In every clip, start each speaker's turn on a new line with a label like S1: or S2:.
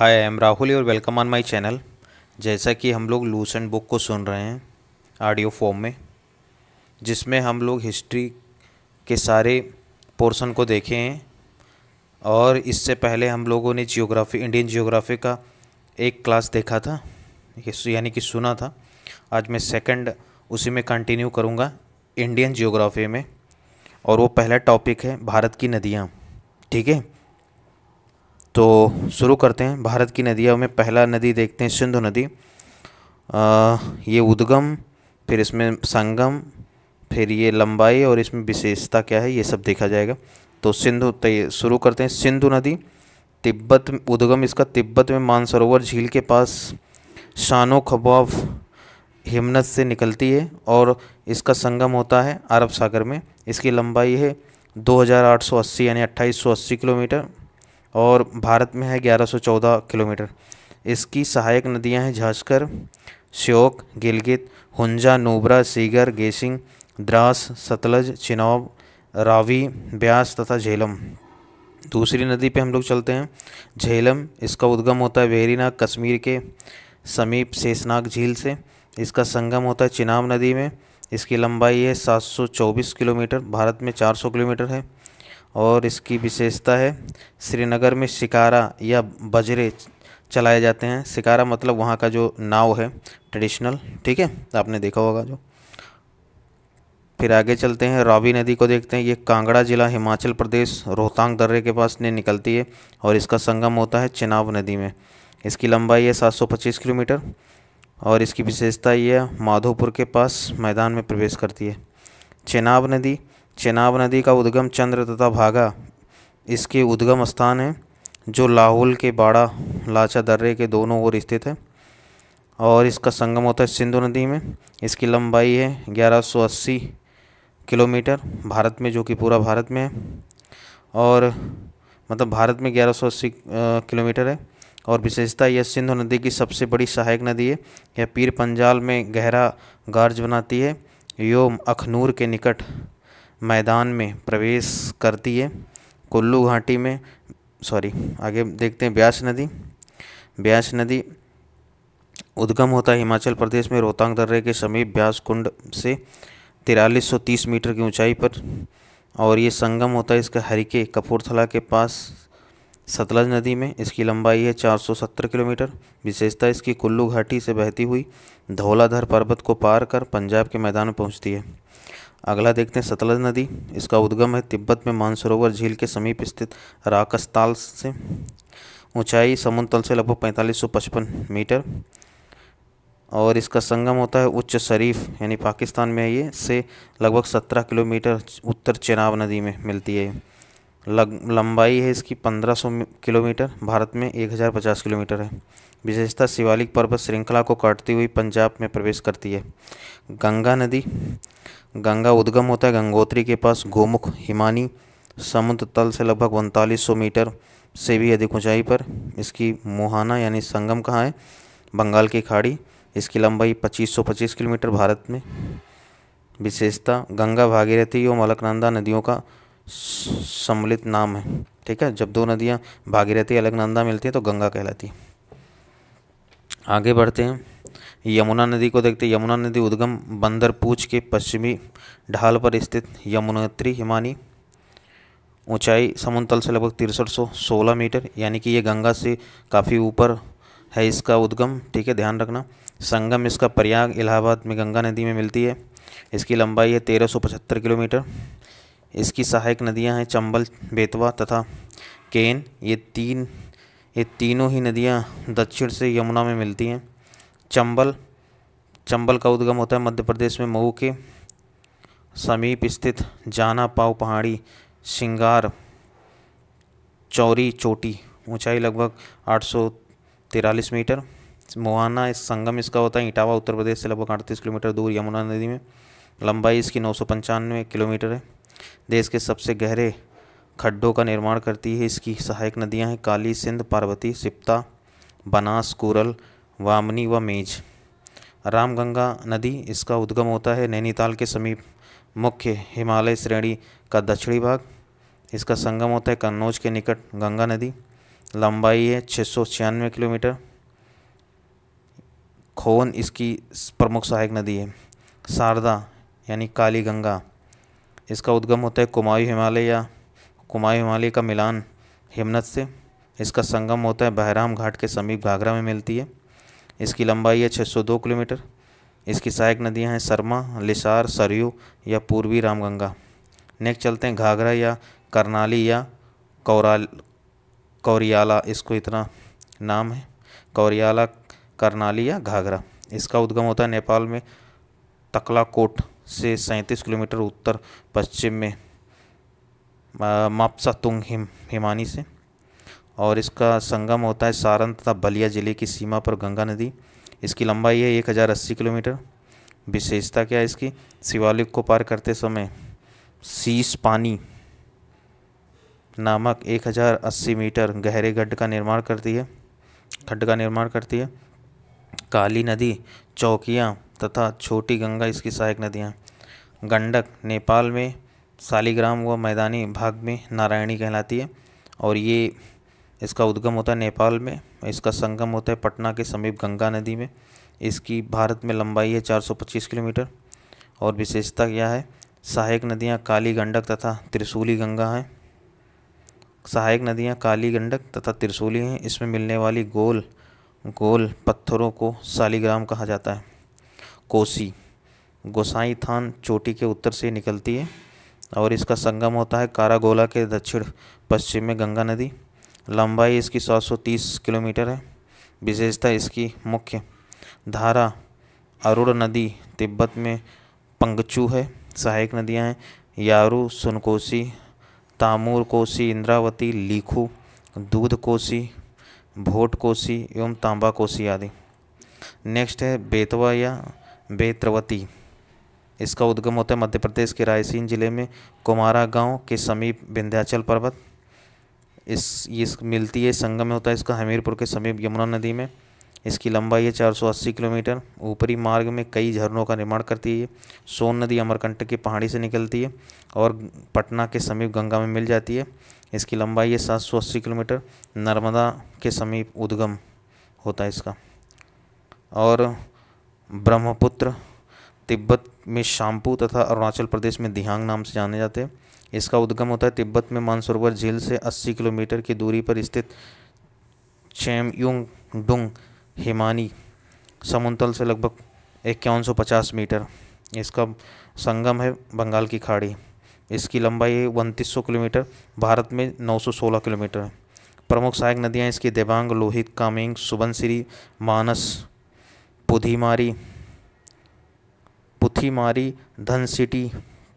S1: hi I am Rahul और welcome on my channel जैसा कि हम लोग लूसेंट बुक को सुन रहे हैं ऑडियो फॉर्म में जिसमें हम लोग हिस्ट्री के सारे पोर्शन को देखे हैं और इससे पहले हम लोगों ने जियोग्राफी इंडियन जियोग्राफी का एक क्लास देखा था यानी कि सुना था आज मैं सेकंड उसी में कंटिन्यू करूँगा इंडियन जियोग्राफी में और वो पहला टॉपिक है भारत की नदियाँ ठीक है तो शुरू करते हैं भारत की नदियों में पहला नदी देखते हैं सिंधु नदी आ, ये उद्गम फिर इसमें संगम फिर ये लंबाई और इसमें विशेषता क्या है ये सब देखा जाएगा तो सिंधु तो शुरू करते हैं सिंधु नदी तिब्बत उद्गम इसका तिब्बत में मानसरोवर झील के पास शानो खबाव हिमनत से निकलती है और इसका संगम होता है अरब सागर में इसकी लंबाई है 2880 यानी 2880 किलोमीटर और भारत में है 1114 किलोमीटर इसकी सहायक नदियां हैं झांसकर श्योक गिलगित हुंजा नूबरा सीगर गेसिंग द्रास सतलज चिनाव रावी ब्यास तथा झेलम दूसरी नदी पे हम लोग चलते हैं झेलम इसका उद्गम होता है वेरीनाग कश्मीर के समीप शेषनाग झील से इसका संगम होता है चिनाब नदी में इसकी लंबाई है 724 किलोमीटर भारत में 400 किलोमीटर है और इसकी विशेषता है श्रीनगर में शिकारा या बजरे चलाए जाते हैं शिकारा मतलब वहाँ का जो नाव है ट्रेडिशनल ठीक है आपने देखा होगा जो फिर आगे चलते हैं रावी नदी को देखते हैं ये कांगड़ा जिला हिमाचल प्रदेश रोहतांग दर्रे के पास ने निकलती है और इसका संगम होता है चिनाब नदी में इसकी लंबाई है 725 किलोमीटर और इसकी विशेषता ये माधोपुर के पास मैदान में प्रवेश करती है चेनाब नदी चेनाब नदी का उद्गम चंद्र तथा भागा इसके उद्गम स्थान है जो लाहौल के बाड़ा लाचा दर्रे के दोनों ओर स्थित है और इसका संगम होता है सिंधु नदी में इसकी लंबाई है 1180 किलोमीटर भारत में जो कि पूरा भारत में है और मतलब भारत में 1180 किलोमीटर है और विशेषता यह सिंधु नदी की सबसे बड़ी सहायक नदी है यह पीर पंजाल में गहरा गार्ज बनाती है यो अखनूर के निकट मैदान में प्रवेश करती है कुल्लू घाटी में सॉरी आगे देखते हैं ब्यास नदी ब्यास नदी उद्गम होता है हिमाचल प्रदेश में रोहतांग दर्रे के समीप ब्यास कुंड से 4330 मीटर की ऊंचाई पर और ये संगम होता है इसका हरिके कपूरथला के पास सतलज नदी में इसकी लंबाई है 470 किलोमीटर विशेषता इसकी कुल्लू घाटी से बहती हुई धौलाधर पर्वत को पार कर पंजाब के मैदान में पहुँचती है अगला देखते हैं सतलज नदी इसका उद्गम है तिब्बत में मानसरोवर झील के समीप स्थित राकस्ताल से ऊंचाई समुद्र तल से लगभग 4555 मीटर और इसका संगम होता है उच्च शरीफ यानी पाकिस्तान में ये से लगभग 17 किलोमीटर उत्तर चेनाब नदी में मिलती है लग लंबाई है इसकी 1500 किलोमीटर भारत में 1050 किलोमीटर है विशेषता शिवालिक पर्वत श्रृंखला को काटती हुई पंजाब में प्रवेश करती है गंगा नदी गंगा उद्गम होता है गंगोत्री के पास गोमुख हिमानी समुद्र तल से लगभग उनतालीस मीटर से भी अधिक ऊंचाई पर इसकी मोहाना यानी संगम कहाँ है बंगाल की खाड़ी इसकी लंबाई 2525 किलोमीटर भारत में विशेषता गंगा भागीरथी और अलकनंदा नदियों का सम्मिलित नाम है ठीक है जब दो नदियाँ भागीरथी अलकनंदा मिलती हैं तो गंगा कहलाती है आगे बढ़ते हैं यमुना नदी को देखते यमुना नदी उद्गम बंदर पूछ के पश्चिमी ढाल पर स्थित यमुनोत्री हिमानी ऊंचाई समुन्तल से लगभग तिरसठ सौ सोलह मीटर यानी कि ये गंगा से काफ़ी ऊपर है इसका उद्गम ठीक है ध्यान रखना संगम इसका प्रयाग इलाहाबाद में गंगा नदी में मिलती है इसकी लंबाई है तेरह सौ पचहत्तर किलोमीटर इसकी सहायक नदियां हैं चंबल बेतवा तथा केन ये तीन ये तीनों ही नदियां दक्षिण से यमुना में मिलती हैं चंबल चंबल का उद्गम होता है मध्य प्रदेश में मऊ के समीप स्थित जाना पाव पहाड़ी सिंगार चौरी चोटी ऊंचाई लगभग आठ सौ तिरालीस मीटर मोहाना इस संगम इसका होता है इटावा उत्तर प्रदेश से लगभग अड़तीस किलोमीटर दूर यमुना नदी में लंबाई इसकी नौ सौ पंचानवे किलोमीटर है देश के सबसे गहरे खड्डों का निर्माण करती है इसकी सहायक नदियां हैं काली सिंध पार्वती सिप्ता बनास कुरल वामनी व वा मेज रामगंगा नदी इसका उद्गम होता है नैनीताल के समीप मुख्य हिमालय श्रेणी का दक्षिणी भाग इसका संगम होता है कन्नौज के निकट गंगा नदी लंबाई है छः किलोमीटर खोन इसकी प्रमुख सहायक नदी है शारदा यानी काली गंगा इसका उद्गम होता है कुमायूं हिमालय या कुमायूं हिमालय का मिलान हिमनत से इसका संगम होता है बहराम घाट के समीप घाघरा में मिलती है इसकी लंबाई है 602 किलोमीटर इसकी सहायक नदियां हैं सरमा लिसार सरयू या पूर्वी रामगंगा नेक्स्ट चलते हैं घाघरा या करनाली या कौराल कौरियाला इसको इतना नाम है कौरियाला करनाली या घाघरा इसका उद्गम होता है नेपाल में तकलाकोट से सैंतीस किलोमीटर उत्तर पश्चिम में मापसा तुंग हिम हिमानी से और इसका संगम होता है सारण तथा बलिया जिले की सीमा पर गंगा नदी इसकी लंबाई है एक हज़ार अस्सी किलोमीटर विशेषता क्या है इसकी शिवालिक को पार करते समय शीश पानी नामक 1080 मीटर गहरे गड्ढ का निर्माण करती है खड्ड का निर्माण करती है काली नदी चौकियाँ तथा छोटी गंगा इसकी सहायक नदियाँ गंडक नेपाल में सालीग्राम व मैदानी भाग में नारायणी कहलाती है और ये इसका उद्गम होता है नेपाल में इसका संगम होता है पटना के समीप गंगा नदी में इसकी भारत में लंबाई है 425 किलोमीटर और विशेषता क्या है सहायक नदियाँ काली गंडक तथा त्रिशूली गंगा हैं सहायक नदियाँ काली गंडक तथा त्रिशूली हैं इसमें मिलने वाली गोल गोल पत्थरों को सालीग्राम कहा जाता है कोसी गोसाई थान चोटी के उत्तर से निकलती है और इसका संगम होता है कारागोला के दक्षिण पश्चिम में गंगा नदी लंबाई इसकी 730 किलोमीटर है विशेषता इसकी मुख्य धारा अरुण नदी तिब्बत में पंगचू है सहायक नदियां हैं यारू सुनकोसी तामूर कोसी इंद्रावती लीखू दूध कोसी भोट कोसी एवं तांबा कोसी आदि नेक्स्ट है बेतवा या बेत्रवती इसका उद्गम होता है मध्य प्रदेश के रायसेन जिले में कुमारा गांव के समीप विंध्याचल पर्वत इस ये मिलती है संगम होता है इसका हमीरपुर के समीप यमुना नदी में इसकी लंबाई है 480 किलोमीटर ऊपरी मार्ग में कई झरनों का निर्माण करती है सोन नदी अमरकंटक की पहाड़ी से निकलती है और पटना के समीप गंगा में मिल जाती है इसकी लंबाई है 780 किलोमीटर नर्मदा के समीप उद्गम होता है इसका और ब्रह्मपुत्र तिब्बत में शाम्पू तथा अरुणाचल प्रदेश में दिहांग नाम से जाने जाते हैं इसका उद्गम होता है तिब्बत में मानसरोवर झील से 80 किलोमीटर की दूरी पर स्थित चेमयुंग डुंग हिमानी समुन्तल से लगभग इक्यावन मीटर इसका संगम है बंगाल की खाड़ी इसकी लंबाई उनतीस किलोमीटर भारत में 916 किलोमीटर है प्रमुख सहायक नदियाँ इसकी देवांग लोहित कामेंग सुबनसिरी मानस पुधीमारी पुथीमारी धनसिटी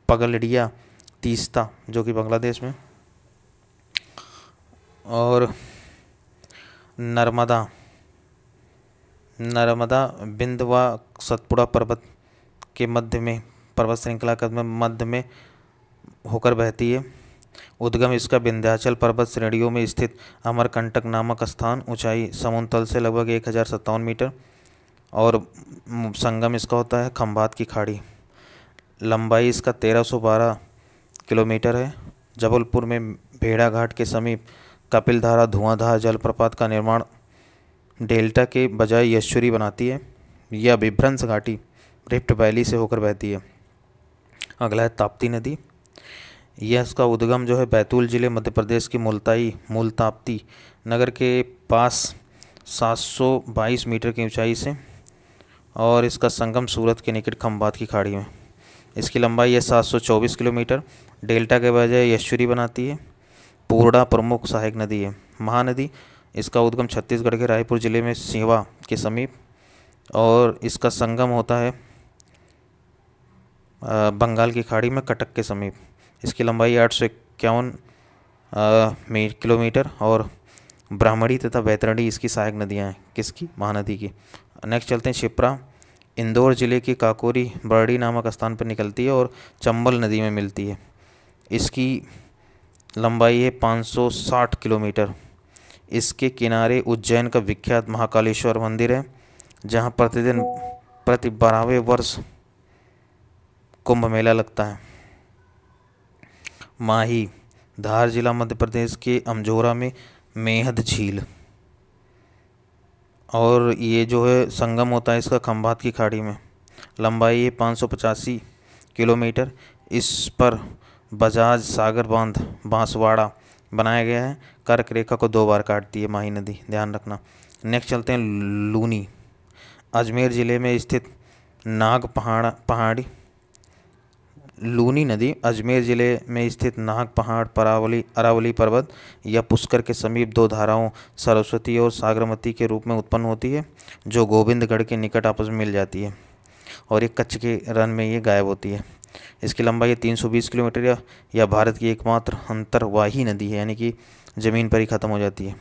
S1: पगलडिया तीस्ता जो कि बांग्लादेश में और नर्मदा नर्मदा बिंद व सतपुड़ा पर्वत के मध्य में पर्वत श्रृंखला के मध्य में होकर बहती है उद्गम इसका विंध्याचल पर्वत श्रेणियों में स्थित अमरकंटक नामक स्थान ऊंचाई समुन्तल से लगभग एक हज़ार सत्तावन मीटर और संगम इसका होता है खम्भात की खाड़ी लंबाई इसका तेरह सौ बारह किलोमीटर है जबलपुर में भेड़ाघाट के समीप कपिलधारा धुआंधार जलप्रपात का निर्माण डेल्टा के बजाय यशुरी बनाती है यह विभ्रंश घाटी रिफ्ट वैली से होकर बहती है अगला है ताप्ती नदी यह इसका उद्गम जो है बैतूल ज़िले मध्य प्रदेश की मुलताई ताप्ती नगर के पास 722 मीटर की ऊंचाई से और इसका संगम सूरत के निकट खम्बात की खाड़ी में इसकी लंबाई है 724 किलोमीटर डेल्टा के बजाय यशुरी बनाती है पूर्णा प्रमुख सहायक नदी है महानदी इसका उद्गम छत्तीसगढ़ के रायपुर ज़िले में सेवा के समीप और इसका संगम होता है बंगाल की खाड़ी में कटक के समीप इसकी लंबाई आठ सौ इक्यावन किलोमीटर और ब्राह्मणी तथा बैतरणी इसकी सहायक नदियाँ हैं किसकी महानदी की नेक्स्ट चलते हैं शिप्रा इंदौर जिले की काकोरी बरड़ी नामक स्थान पर निकलती है और चंबल नदी में मिलती है इसकी लंबाई है 560 किलोमीटर इसके किनारे उज्जैन का विख्यात महाकालेश्वर मंदिर है जहाँ प्रतिदिन प्रति बारहवें वर्ष कुंभ मेला लगता है माही धार जिला मध्य प्रदेश के अमजोरा में मेहद झील और ये जो है संगम होता है इसका खम्भात की खाड़ी में लंबाई है पाँच किलोमीटर इस पर बजाज सागर बांध बांसवाड़ा बनाया गया है कर्क रेखा को दो बार काटती है माही नदी ध्यान रखना नेक्स्ट चलते हैं लूनी अजमेर ज़िले में स्थित नाग पहाड़ पहाड़ी लूनी नदी अजमेर ज़िले में स्थित नाग पहाड़ परावली अरावली पर्वत या पुष्कर के समीप दो धाराओं सरस्वती और सागरमती के रूप में उत्पन्न होती है जो गोविंदगढ़ के निकट आपस में मिल जाती है और एक कच्छ के रन में ये गायब होती है इसकी लंबाई बीस किलोमीटर या यह भारत की एकमात्र अंतरवाही नदी है यानी कि ज़मीन पर ही ख़त्म हो जाती है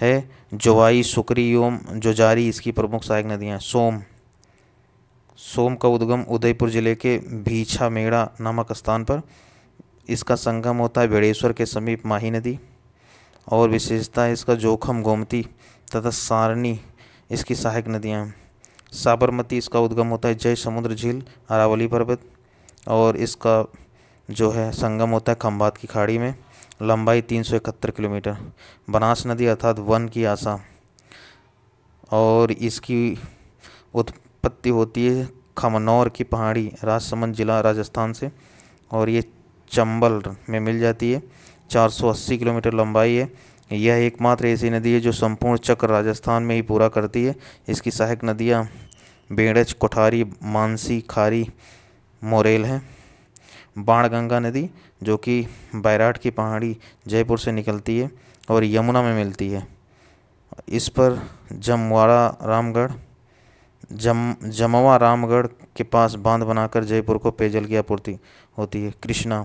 S1: है जोवाई सुकरी ओम जोजारी इसकी प्रमुख सहायक नदियाँ सोम सोम का उद्गम उदयपुर जिले के भीछा मेड़ा नामक स्थान पर इसका संगम होता है बेड़ेश्वर के समीप माही नदी और विशेषता इसका जोखम गोमती तथा सारणी इसकी सहायक नदियाँ साबरमती इसका उद्गम होता है जय समुद्र झील अरावली पर्वत और इसका जो है संगम होता है खम्भात की खाड़ी में लंबाई तीन सौ इकहत्तर किलोमीटर बनास नदी अर्थात वन की आशा और इसकी उत्पत्ति होती है खमनौर की पहाड़ी राजसमंद जिला राजस्थान से और ये चंबल में मिल जाती है 480 किलोमीटर लंबाई है यह एकमात्र ऐसी नदी है जो संपूर्ण चक्र राजस्थान में ही पूरा करती है इसकी सहायक नदियाँ बेड़च कोठारी मानसी खारी मोरेल है बाणगंगा नदी जो कि बैराट की पहाड़ी जयपुर से निकलती है और यमुना में मिलती है इस पर जमवाड़ा रामगढ़ जम जमवा रामगढ़ के पास बांध बनाकर जयपुर को पेयजल की आपूर्ति होती है कृष्णा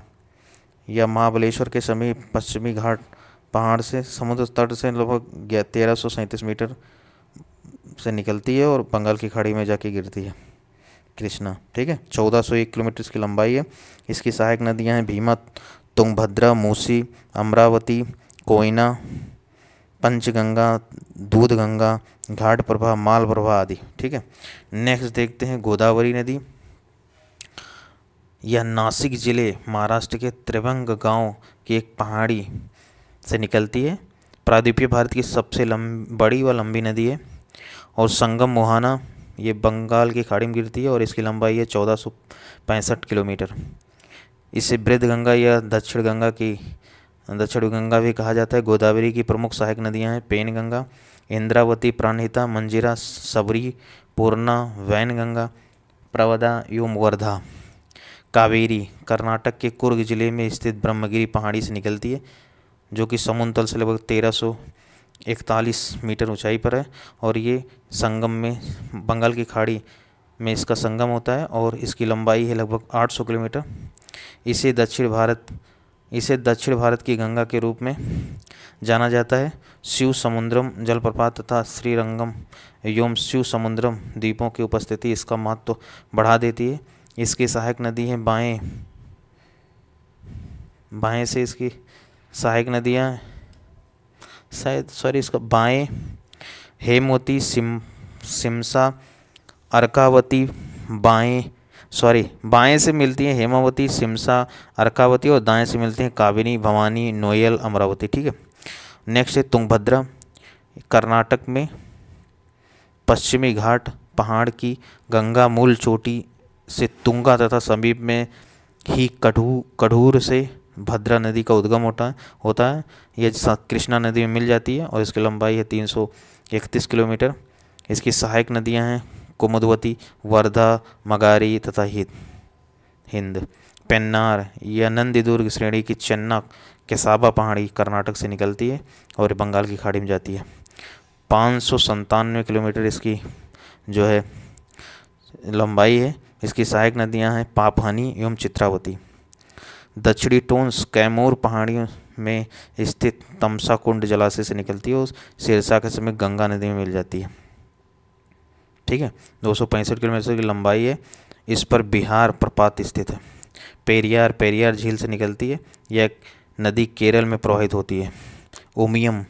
S1: या महाबलेश्वर के समीप पश्चिमी घाट पहाड़ से समुद्र तट से लगभग तेरह सौ सैंतीस मीटर से निकलती है और बंगाल की खाड़ी में जाके गिरती है कृष्णा ठीक है चौदह सौ एक किलोमीटर इसकी लंबाई है इसकी सहायक नदियां हैं भीमा तुंगभद्रा मूसी अमरावती कोयना पंचगंगा दूध गंगा घाट प्रभा माल प्रभा आदि ठीक है नेक्स्ट देखते हैं गोदावरी नदी यह नासिक जिले महाराष्ट्र के त्रिवंग गांव की एक पहाड़ी से निकलती है प्रादीपीय भारत की सबसे लंब बड़ी व लंबी नदी है और संगम मोहाना ये बंगाल की खाड़ी में गिरती है और इसकी लंबाई है चौदह किलोमीटर इसे वृद्ध गंगा या दक्षिण गंगा की दक्षिण गंगा भी कहा जाता है गोदावरी की प्रमुख सहायक नदियां हैं पेन गंगा इंद्रावती प्राणहिता मंजिरा सबरी पूर्णा वैन गंगा प्रवदा एवं वर्धा कावेरी कर्नाटक के कुर्ग जिले में स्थित ब्रह्मगिरी पहाड़ी से निकलती है जो कि समुन्तल से लगभग तेरह इकतालीस मीटर ऊंचाई पर है और ये संगम में बंगाल की खाड़ी में इसका संगम होता है और इसकी लंबाई है लगभग 800 किलोमीटर इसे दक्षिण भारत इसे दक्षिण भारत की गंगा के रूप में जाना जाता है शिव समुद्रम जलप्रपात तथा श्रीरंगम एवं शिव समुद्रम द्वीपों की उपस्थिति इसका महत्व तो बढ़ा देती है इसकी सहायक नदी है बाएँ बाएँ से इसकी सहायक नदियाँ शायद सॉरी इसका बाएं हेमवती सिम सिमसा अर्कावती बाएं सॉरी बाएं से मिलती हैं हेमावती सिमसा अर्कावती और दाएं से मिलती हैं काबिनी भवानी नोयल अमरावती ठीक है नेक्स्ट है तुंगभद्रा कर्नाटक में पश्चिमी घाट पहाड़ की गंगा मूल चोटी से तुंगा तथा समीप में ही कढ़ू कढ़ूर से भद्रा नदी का उद्गम होता है होता है यह कृष्णा नदी में मिल जाती है और इसकी लंबाई है तीन सौ इकतीस किलोमीटर इसकी सहायक नदियां हैं कुमुदवती वर्धा मगारी तथा हिंद पेन्नार यह दुर्ग श्रेणी की चन्ना केसाबा पहाड़ी कर्नाटक से निकलती है और बंगाल की खाड़ी में जाती है पाँच सौ संतानवे किलोमीटर इसकी जो है लंबाई है इसकी सहायक नदियां हैं पापहानी एवं चित्रावती दक्षिणी टोन्स कैमूर पहाड़ियों में स्थित तमसा कुंड जलाशय से निकलती है और सिरसा के समय गंगा नदी में मिल जाती है ठीक है दो किलोमीटर की लंबाई है इस पर बिहार प्रपात स्थित है पेरियार पेरियार झील से निकलती है यह नदी केरल में प्रवाहित होती है उमियम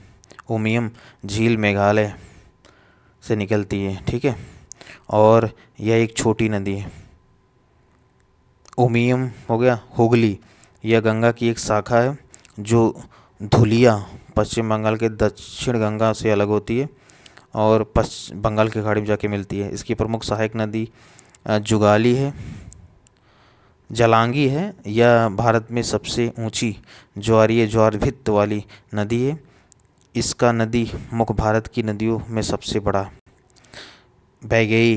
S1: उमियम झील मेघालय से निकलती है ठीक है और यह एक छोटी नदी है उमियम हो गया हुगली यह गंगा की एक शाखा है जो धुलिया पश्चिम बंगाल के दक्षिण गंगा से अलग होती है और पश्चिम बंगाल की खाड़ी में जाके मिलती है इसकी प्रमुख सहायक नदी जुगाली है जलांगी है यह भारत में सबसे ऊंची ज्वारीय ज्वार भित्त वाली नदी है इसका नदी मुख्य भारत की नदियों में सबसे बड़ा बैगई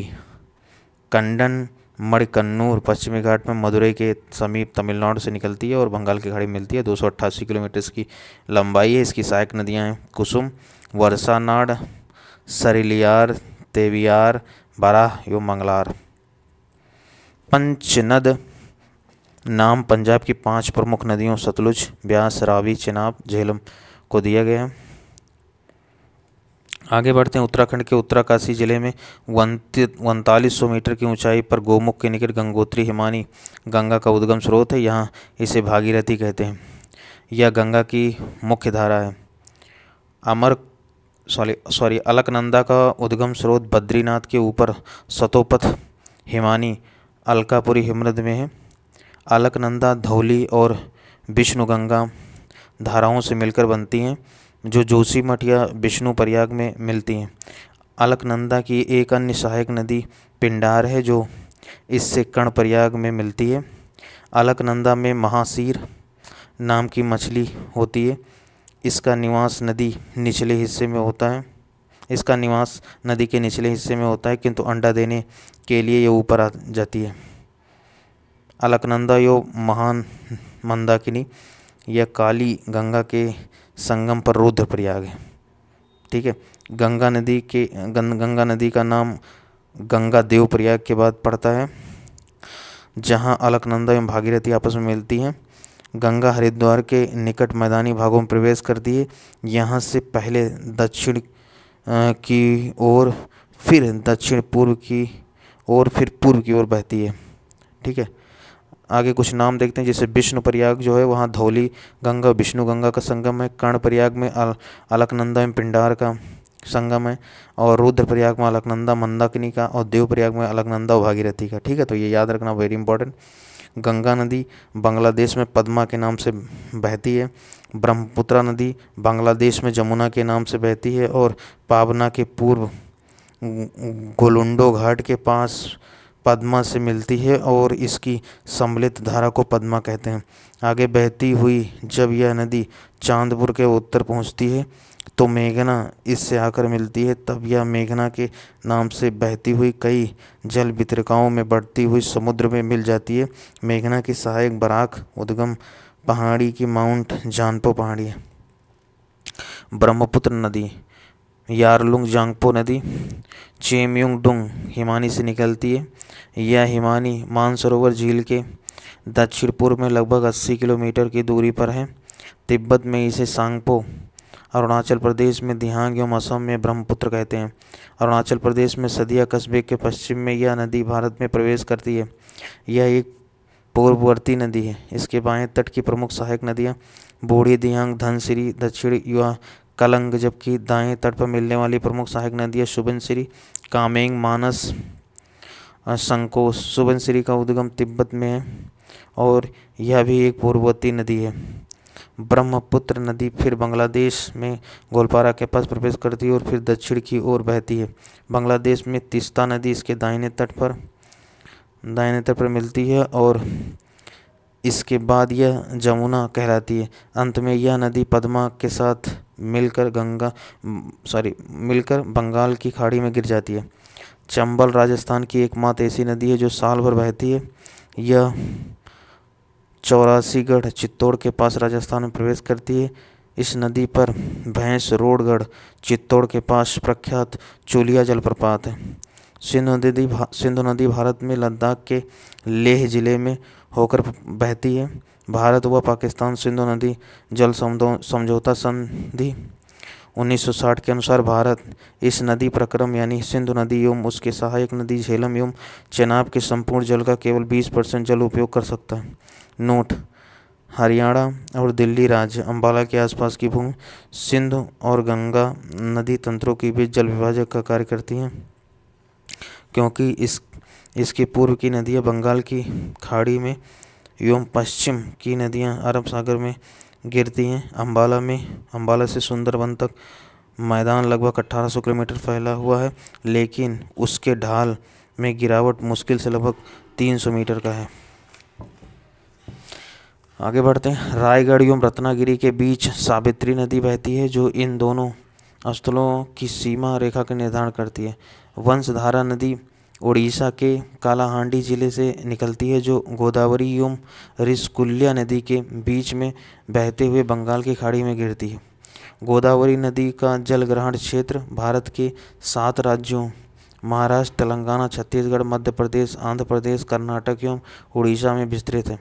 S1: कंडन मणिकन्नूर पश्चिमी घाट में मदुरई के समीप तमिलनाडु से निकलती है और बंगाल की खाड़ी मिलती है दो किलोमीटर इसकी लंबाई है इसकी सहायक नदियाँ हैं कुसुम वर्षानाड सरिलियार तेवियार बारा एवं मंगलार पंचनद नाम पंजाब की पांच प्रमुख नदियों सतलुज ब्यास रावी चिनाब झेलम को दिया गया है आगे बढ़ते हैं उत्तराखंड के उत्तराकाशी जिले में उनतालीस सौ मीटर की ऊंचाई पर गोमुख के निकट गंगोत्री हिमानी गंगा का उद्गम स्रोत है यहाँ इसे भागीरथी कहते हैं यह गंगा की मुख्य धारा है अमर सॉरी सॉरी अलकनंदा का उद्गम स्रोत बद्रीनाथ के ऊपर सतोपथ हिमानी अलकापुरी हिमनद में है अलकनंदा धौली और विष्णुगंगा धाराओं से मिलकर बनती हैं जो जोशी मठ या विष्णु प्रयाग में मिलती हैं अलकनंदा की एक अन्य सहायक नदी पिंडार है जो इससे कर्ण प्रयाग में मिलती है अलकनंदा में महासीर नाम की मछली होती है इसका निवास नदी निचले हिस्से में होता है इसका निवास नदी के निचले हिस्से में होता है किंतु अंडा देने के लिए ये ऊपर आ जाती है अलकनंदा यो महान मंदाकिनी यह काली गंगा के संगम पर रुद्रप्रयाग है ठीक है गंगा नदी के गंगा नदी का नाम गंगा देव प्रयाग के बाद पड़ता है जहाँ अलकनंदा एवं भागीरथी आपस में मिलती हैं गंगा हरिद्वार के निकट मैदानी भागों में प्रवेश करती है यहाँ से पहले दक्षिण की ओर फिर दक्षिण पूर्व की ओर फिर पूर्व की ओर बहती है ठीक है आगे कुछ नाम देखते हैं जैसे विष्णु प्रयाग जो है वहाँ धौली गंगा विष्णु गंगा का संगम है कर्ण प्रयाग में अल, अलकनंदा एवं पिंडार का संगम है और रुद्र प्रयाग में अलकनंदा मंदाकिनी का और देव प्रयाग में अलकनंदा और भागीरथी का ठीक है तो ये याद रखना वेरी इंपॉर्टेंट गंगा नदी बांग्लादेश में पद्मा के नाम से बहती है ब्रह्मपुत्रा नदी बांग्लादेश में जमुना के नाम से बहती है और पावना के पूर्व गोलुंडो घाट के पास पद्मा से मिलती है और इसकी सम्मिलित धारा को पद्मा कहते हैं आगे बहती हुई जब यह नदी चांदपुर के उत्तर पहुंचती है तो मेघना इससे आकर मिलती है तब यह मेघना के नाम से बहती हुई कई जल वितरिकाओं में बढ़ती हुई समुद्र में मिल जाती है मेघना की सहायक बराक उद्गम पहाड़ी की माउंट जानपो पहाड़ी है ब्रह्मपुत्र नदी यारलुंग जांगपो नदी चेमयुंग डुंग हिमानी से निकलती है यह हिमानी मानसरोवर झील के दक्षिण पूर्व में लगभग 80 किलोमीटर की दूरी पर है तिब्बत में इसे सांगपो अरुणाचल प्रदेश में दिहांग एवं असम में ब्रह्मपुत्र कहते हैं अरुणाचल प्रदेश में सदिया कस्बे के पश्चिम में यह नदी भारत में प्रवेश करती है यह एक पूर्ववर्ती नदी है इसके बाएं तट की प्रमुख सहायक नदियाँ बूढ़ी दिहांग धनसिरी दक्षिण युवा कलंग जबकि दाएं तट पर मिलने वाली प्रमुख सहायक नदियाँ सुबनसिरी कामेंग मानस संकोष श्री का उद्गम तिब्बत में है और यह भी एक पूर्ववर्ती नदी है ब्रह्मपुत्र नदी फिर बांग्लादेश में गोलपारा के पास प्रवेश करती है और फिर दक्षिण की ओर बहती है बांग्लादेश में तिस्ता नदी इसके दाहिने तट पर दाहिने तट पर मिलती है और इसके बाद यह जमुना कहलाती है अंत में यह नदी पद्मा के साथ मिलकर गंगा सॉरी मिलकर बंगाल की खाड़ी में गिर जाती है चंबल राजस्थान की एकमात्र ऐसी नदी है जो साल भर बहती है यह चौरासीगढ़ चित्तौड़ के पास राजस्थान में प्रवेश करती है इस नदी पर भैंस रोडगढ़ चित्तौड़ के पास प्रख्यात चूलिया जलप्रपात है सिंधु नदी सिंधु नदी भारत में लद्दाख के लेह ज़िले में होकर बहती है भारत व पाकिस्तान सिंधु नदी जल समझौता संधि 1960 के अनुसार भारत इस नदी प्रक्रम यानी सिंधु नदी एवं उसके सहायक नदी झेलम एवं चेनाब के संपूर्ण जल का केवल 20 परसेंट जल उपयोग कर सकता है नोट हरियाणा और दिल्ली राज्य अंबाला के आसपास की भूमि सिंधु और गंगा नदी तंत्रों के बीच जल विभाजक का कार्य करती हैं क्योंकि इस इसके पूर्व की नदियाँ बंगाल की खाड़ी में एवं पश्चिम की नदियाँ अरब सागर में गिरती हैं अम्बाला में अम्बाला से सुंदरबन तक मैदान लगभग 1800 किलोमीटर फैला हुआ है लेकिन उसके ढाल में गिरावट मुश्किल से लगभग 300 मीटर का है आगे बढ़ते हैं रायगढ़ एवं रत्नागिरी के बीच सावित्री नदी बहती है जो इन दोनों स्थलों की सीमा रेखा का निर्धारण करती है वंशधारा नदी उड़ीसा के कालाहांडी जिले से निकलती है जो गोदावरी एवं रिसकुल्या नदी के बीच में बहते हुए बंगाल की खाड़ी में गिरती है गोदावरी नदी का जलग्रहण क्षेत्र भारत के सात राज्यों महाराष्ट्र तेलंगाना छत्तीसगढ़ मध्य प्रदेश आंध्र प्रदेश कर्नाटक एवं उड़ीसा में विस्तृत है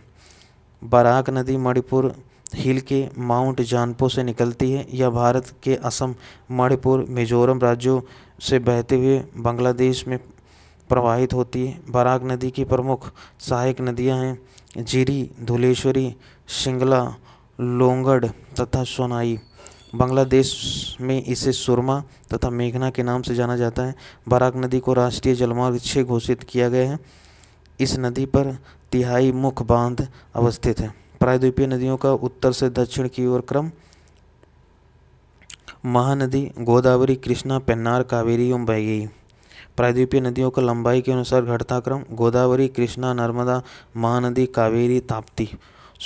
S1: बराक नदी मणिपुर हिल के माउंट जानपो से निकलती है यह भारत के असम मणिपुर मिजोरम राज्यों से बहते हुए बांग्लादेश में प्रवाहित होती है बराक नदी की प्रमुख सहायक नदियां हैं जीरी धुलेश्वरी शिंगला लोंगड़ तथा सोनाई बांग्लादेश में इसे सुरमा तथा मेघना के नाम से जाना जाता है बराक नदी को राष्ट्रीय जलमार्ग छः घोषित किया गया है इस नदी पर तिहाई मुख बांध अवस्थित है प्रायद्वीपीय नदियों का उत्तर से दक्षिण की ओर क्रम महानदी गोदावरी कृष्णा पेन्नार कावेरी एवं बैगई प्रायद्वीपीय नदियों का लंबाई के अनुसार घटता क्रम गोदावरी कृष्णा नर्मदा महानदी कावेरी ताप्ती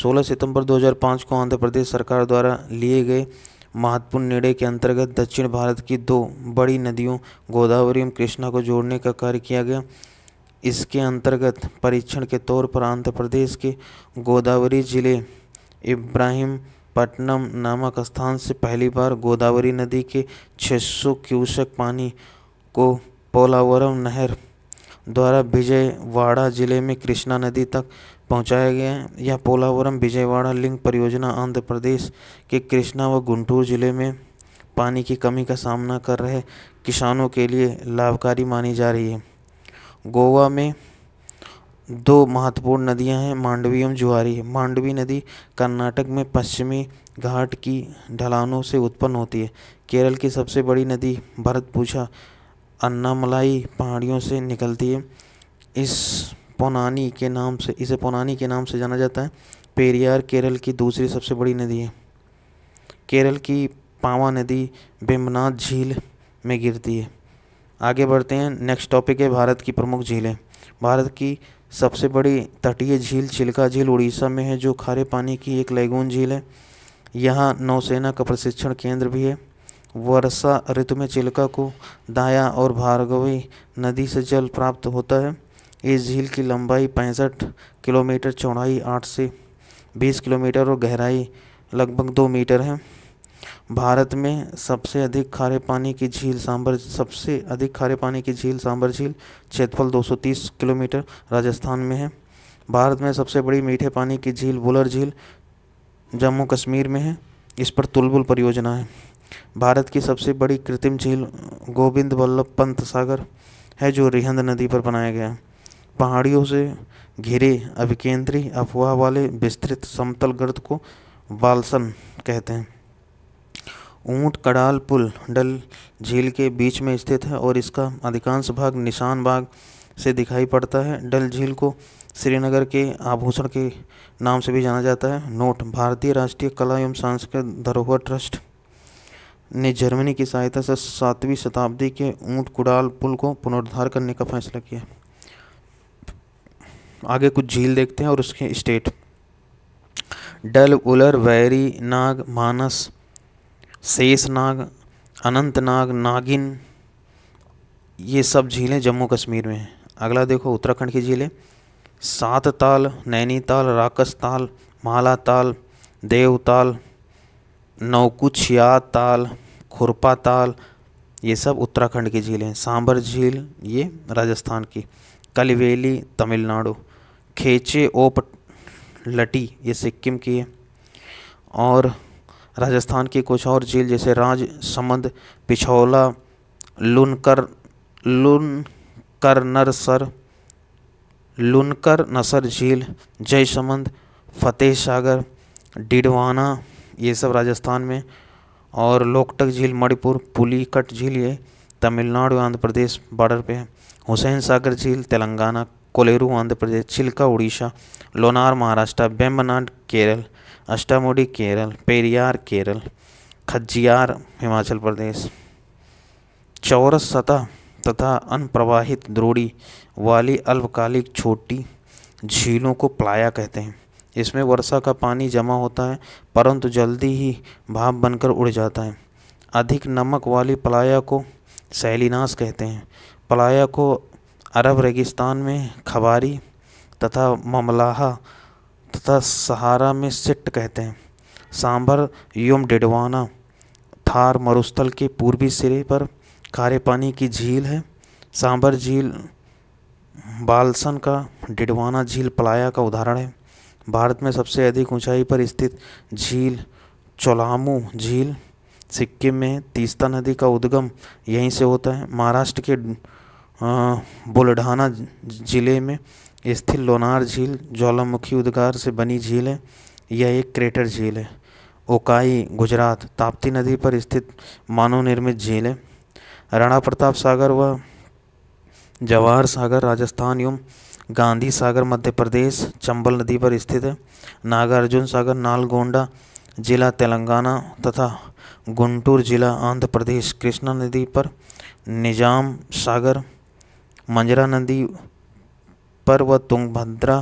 S1: 16 सितंबर 2005 को आंध्र प्रदेश सरकार द्वारा लिए गए महत्वपूर्ण निर्णय के अंतर्गत दक्षिण भारत की दो बड़ी नदियों गोदावरी एवं कृष्णा को जोड़ने का कार्य किया गया इसके अंतर्गत परीक्षण के तौर पर आंध्र प्रदेश के गोदावरी जिले इब्राहिम पट्टनम नामक स्थान से पहली बार गोदावरी नदी के 600 क्यूसेक पानी को पोलावरम नहर द्वारा विजयवाड़ा जिले में कृष्णा नदी तक पहुंचाया गया है यह पोलावरम विजयवाड़ा लिंक परियोजना आंध्र प्रदेश के कृष्णा व गुंटूर जिले में पानी की कमी का सामना कर रहे किसानों के लिए लाभकारी मानी जा रही है गोवा में दो महत्वपूर्ण नदियां हैं मांडवी एवं जुआरी मांडवी नदी कर्नाटक में पश्चिमी घाट की ढलानों से उत्पन्न होती है केरल की सबसे बड़ी नदी भरतपूछा अन्नामलाई पहाड़ियों से निकलती है इस पोनानी के नाम से इसे पोनानी के नाम से जाना जाता है पेरियार केरल की दूसरी सबसे बड़ी नदी है केरल की पावा नदी बेमनाथ झील में गिरती है आगे बढ़ते हैं नेक्स्ट टॉपिक है भारत की प्रमुख झीलें भारत की सबसे बड़ी तटीय झील चिल्का झील उड़ीसा में है जो खारे पानी की एक लैगून झील है यहाँ नौसेना का प्रशिक्षण केंद्र भी है वर्षा ऋतु में चिल्का को दाया और भार्गवी नदी से जल प्राप्त होता है इस झील की लंबाई पैंसठ किलोमीटर चौड़ाई आठ से बीस किलोमीटर और गहराई लगभग दो मीटर है भारत में सबसे अधिक खारे पानी की झील सांबर सबसे अधिक खारे पानी की झील सांबर झील क्षेत्रफल 230 किलोमीटर राजस्थान में है भारत में सबसे बड़ी मीठे पानी की झील बुलर झील जम्मू कश्मीर में है इस पर तुलबुल परियोजना है भारत की सबसे बड़ी कृत्रिम झील गोविंद वल्लभ पंत सागर है जो रिहंद नदी पर बनाया गया पहाड़ियों से घिरे अभिकेंद्री अफवाह वाले विस्तृत समतल गर्द को बालसन कहते हैं ऊंट कड़ाल पुल डल झील के बीच में स्थित है और इसका अधिकांश भाग निशान बाग से दिखाई पड़ता है डल झील को श्रीनगर के आभूषण के नाम से भी जाना जाता है नोट भारतीय राष्ट्रीय कला एवं सांस्कृतिक धरोहर ट्रस्ट ने जर्मनी की सहायता से सातवीं शताब्दी के ऊँट कुड़ाल पुल को पुनरुद्धार करने का फैसला किया आगे कुछ झील देखते हैं और उसके स्टेट डल उलर वैरी नाग मानस शेषनाग अनंतनाग नागिन ये सब झीलें जम्मू कश्मीर में हैं अगला देखो उत्तराखंड की झीलें सात ताल नैनीताल राकस ताल माला ताल देवताल नौकुछिया ताल खुरपा ताल ये सब उत्तराखंड की झील हैं सांबर झील ये राजस्थान की कलवेली तमिलनाडु खेचे ओप लटी ये सिक्किम की है और राजस्थान की कुछ और झील जैसे राज समंद पिछौला लुनकर लुनकर नरसर लुनकर नसर झील जयसमंद फतेह सागर डिडवाना ये सब राजस्थान में और लोकटक झील मणिपुर पुलीकट झील ये तमिलनाडु आंध्र प्रदेश बॉर्डर पे है हुसैन सागर झील तेलंगाना कोलेरू आंध्र प्रदेश छिलका उड़ीसा लोनार महाराष्ट्र बेम्बनाड केरल अष्टामुडी केरल पेरियार केरल खज्जियार हिमाचल प्रदेश चौरस सतह तथा अनप्रवाहित द्रोड़ी वाली अल्पकालिक छोटी झीलों को प्लाया कहते हैं इसमें वर्षा का पानी जमा होता है परंतु जल्दी ही भाप बनकर उड़ जाता है अधिक नमक वाली पलाया को सैलिनास कहते हैं पलाया को अरब रेगिस्तान में खबारी तथा ममलाहा तथा सहारा में सिट कहते हैं सांभर यम डिडवाना थार मरुस्थल के पूर्वी सिरे पर खारे पानी की झील है सांभर झील बालसन का डिडवाना झील पलाया का उदाहरण है भारत में सबसे अधिक ऊंचाई पर स्थित झील चोलामू झील सिक्किम में तीस्ता नदी का उद्गम यहीं से होता है महाराष्ट्र के बुलढाना जिले में स्थित लोनार झील ज्वालामुखी उद्गार से बनी झील है यह एक क्रेटर झील है ओकाई गुजरात ताप्ती नदी पर स्थित मानव निर्मित झील है राणा प्रताप सागर व जवाहर सागर राजस्थान एवं गांधी सागर मध्य प्रदेश चंबल नदी पर स्थित है नागार्जुन सागर नालगोंडा जिला तेलंगाना तथा गुंटूर जिला आंध्र प्रदेश कृष्णा नदी पर निजाम सागर मंजरा नदी पर व तुंगभद्रा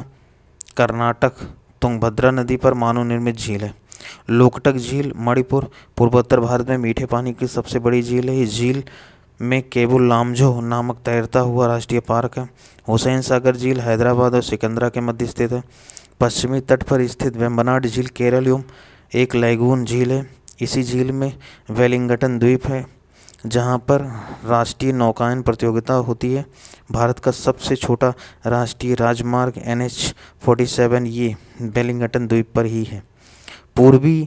S1: कर्नाटक तुंगभद्रा नदी पर मानव निर्मित झील है लोकटक झील मणिपुर पूर्वोत्तर भारत में मीठे पानी की सबसे बड़ी झील है इस झील में केबुल लामझो नामक तैरता हुआ राष्ट्रीय पार्क है हुसैन सागर झील हैदराबाद और सिकंदरा के मध्य स्थित है पश्चिमी तट पर स्थित वेम्बनाड झील केरल एवं एक लैगून झील है इसी झील में वेलिंगटन द्वीप है जहां पर राष्ट्रीय नौकायन प्रतियोगिता होती है भारत का सबसे छोटा राष्ट्रीय राजमार्ग एन एच फोर्टी सेवन ये वेलिंगटन द्वीप पर ही है पूर्वी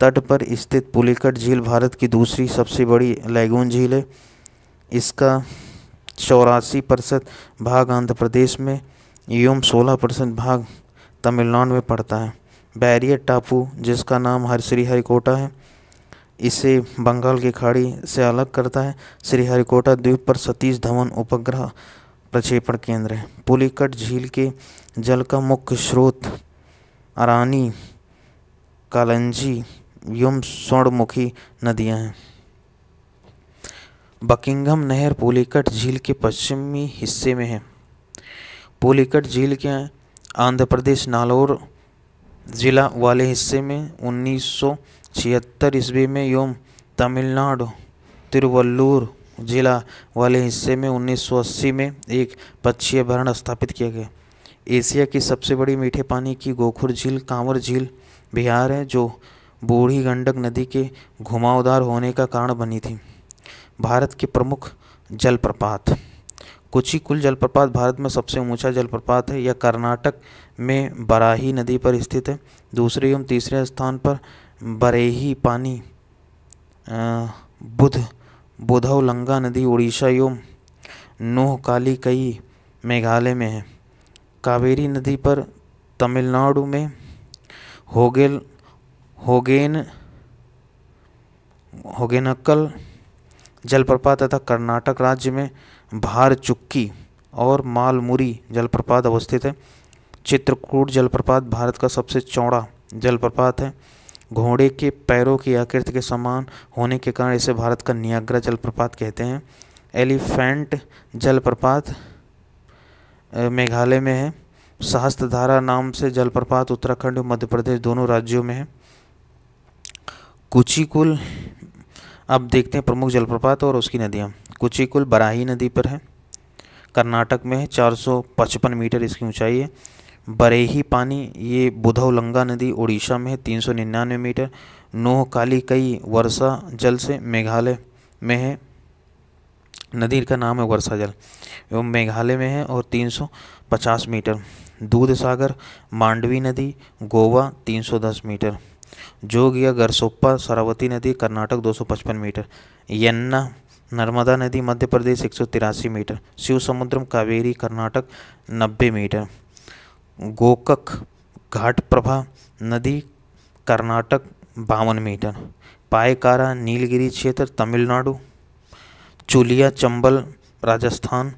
S1: तट पर स्थित पुलिकट झील भारत की दूसरी सबसे बड़ी लैगून झील है इसका चौरासी प्रतिशत भाग आंध्र प्रदेश में एवं सोलह परसेंट भाग तमिलनाडु में पड़ता है बैरियर टापू जिसका नाम हर श्रीहरिकोटा है इसे बंगाल की खाड़ी से अलग करता है श्रीहरिकोटा द्वीप पर सतीश धवन उपग्रह प्रक्षेपण केंद्र है पुलिकट झील के जल का मुख्य स्रोत अरानी कालंजी एवं स्वर्णमुखी नदियाँ हैं बकिंगम नहर पोलिकट झील के पश्चिमी हिस्से में है पोलिकट झील के आंध्र प्रदेश नालोर जिला वाले हिस्से में छिहत्तर ईस्वी में एवं तमिलनाडु तिरुवल्लूर जिला वाले हिस्से में 1980 में एक पक्षीय भरण स्थापित किया गया एशिया की सबसे बड़ी मीठे पानी की गोखुर झील कांवर झील बिहार है जो बूढ़ी गंडक नदी के घुमावदार होने का कारण बनी थी भारत के प्रमुख जलप्रपात कुचिकुल जलप्रपात भारत में सबसे ऊंचा जलप्रपात है यह कर्नाटक में बराही नदी पर स्थित है दूसरे एवं तीसरे स्थान पर बरेही पानी बुध बुधवलंगा नदी उड़ीसा एवं नोह काली कई मेघालय में है कावेरी नदी पर तमिलनाडु में होगेल होगेन होगेनक्कल जलप्रपात तथा कर्नाटक राज्य में भारचुक्की और मालमुरी जलप्रपात अवस्थित है चित्रकूट जलप्रपात भारत का सबसे चौड़ा जलप्रपात है घोड़े के पैरों की आकृति के समान होने के कारण इसे भारत का नियाग्रा जलप्रपात कहते हैं एलिफेंट जलप्रपात मेघालय में है सहस्त्रधारा नाम से जलप्रपात उत्तराखंड और मध्य प्रदेश दोनों राज्यों में है कुचिकुल अब देखते हैं प्रमुख जलप्रपात और उसकी नदियाँ कुचिकुल बराही नदी पर है कर्नाटक में है 455 मीटर इसकी ऊंचाई है बरेही पानी ये बुधवलंगा नदी उड़ीसा में है निन्यानवे मीटर नोह काली कई वर्षा जल से मेघालय में है नदी का नाम है वर्षा जल एवं मेघालय में है और 350 मीटर दूध सागर मांडवी नदी गोवा 310 मीटर जोग या गरसोप्पा सरावती नदी कर्नाटक 255 मीटर यन्ना नर्मदा नदी मध्य प्रदेश एक meter Shivasamudram Kaveri Karnataka 90 meter Gokak Ghataprabha नदी कर्नाटक बावन मीटर पायकारा नीलगिरी क्षेत्र तमिलनाडु चुलिया चंबल राजस्थान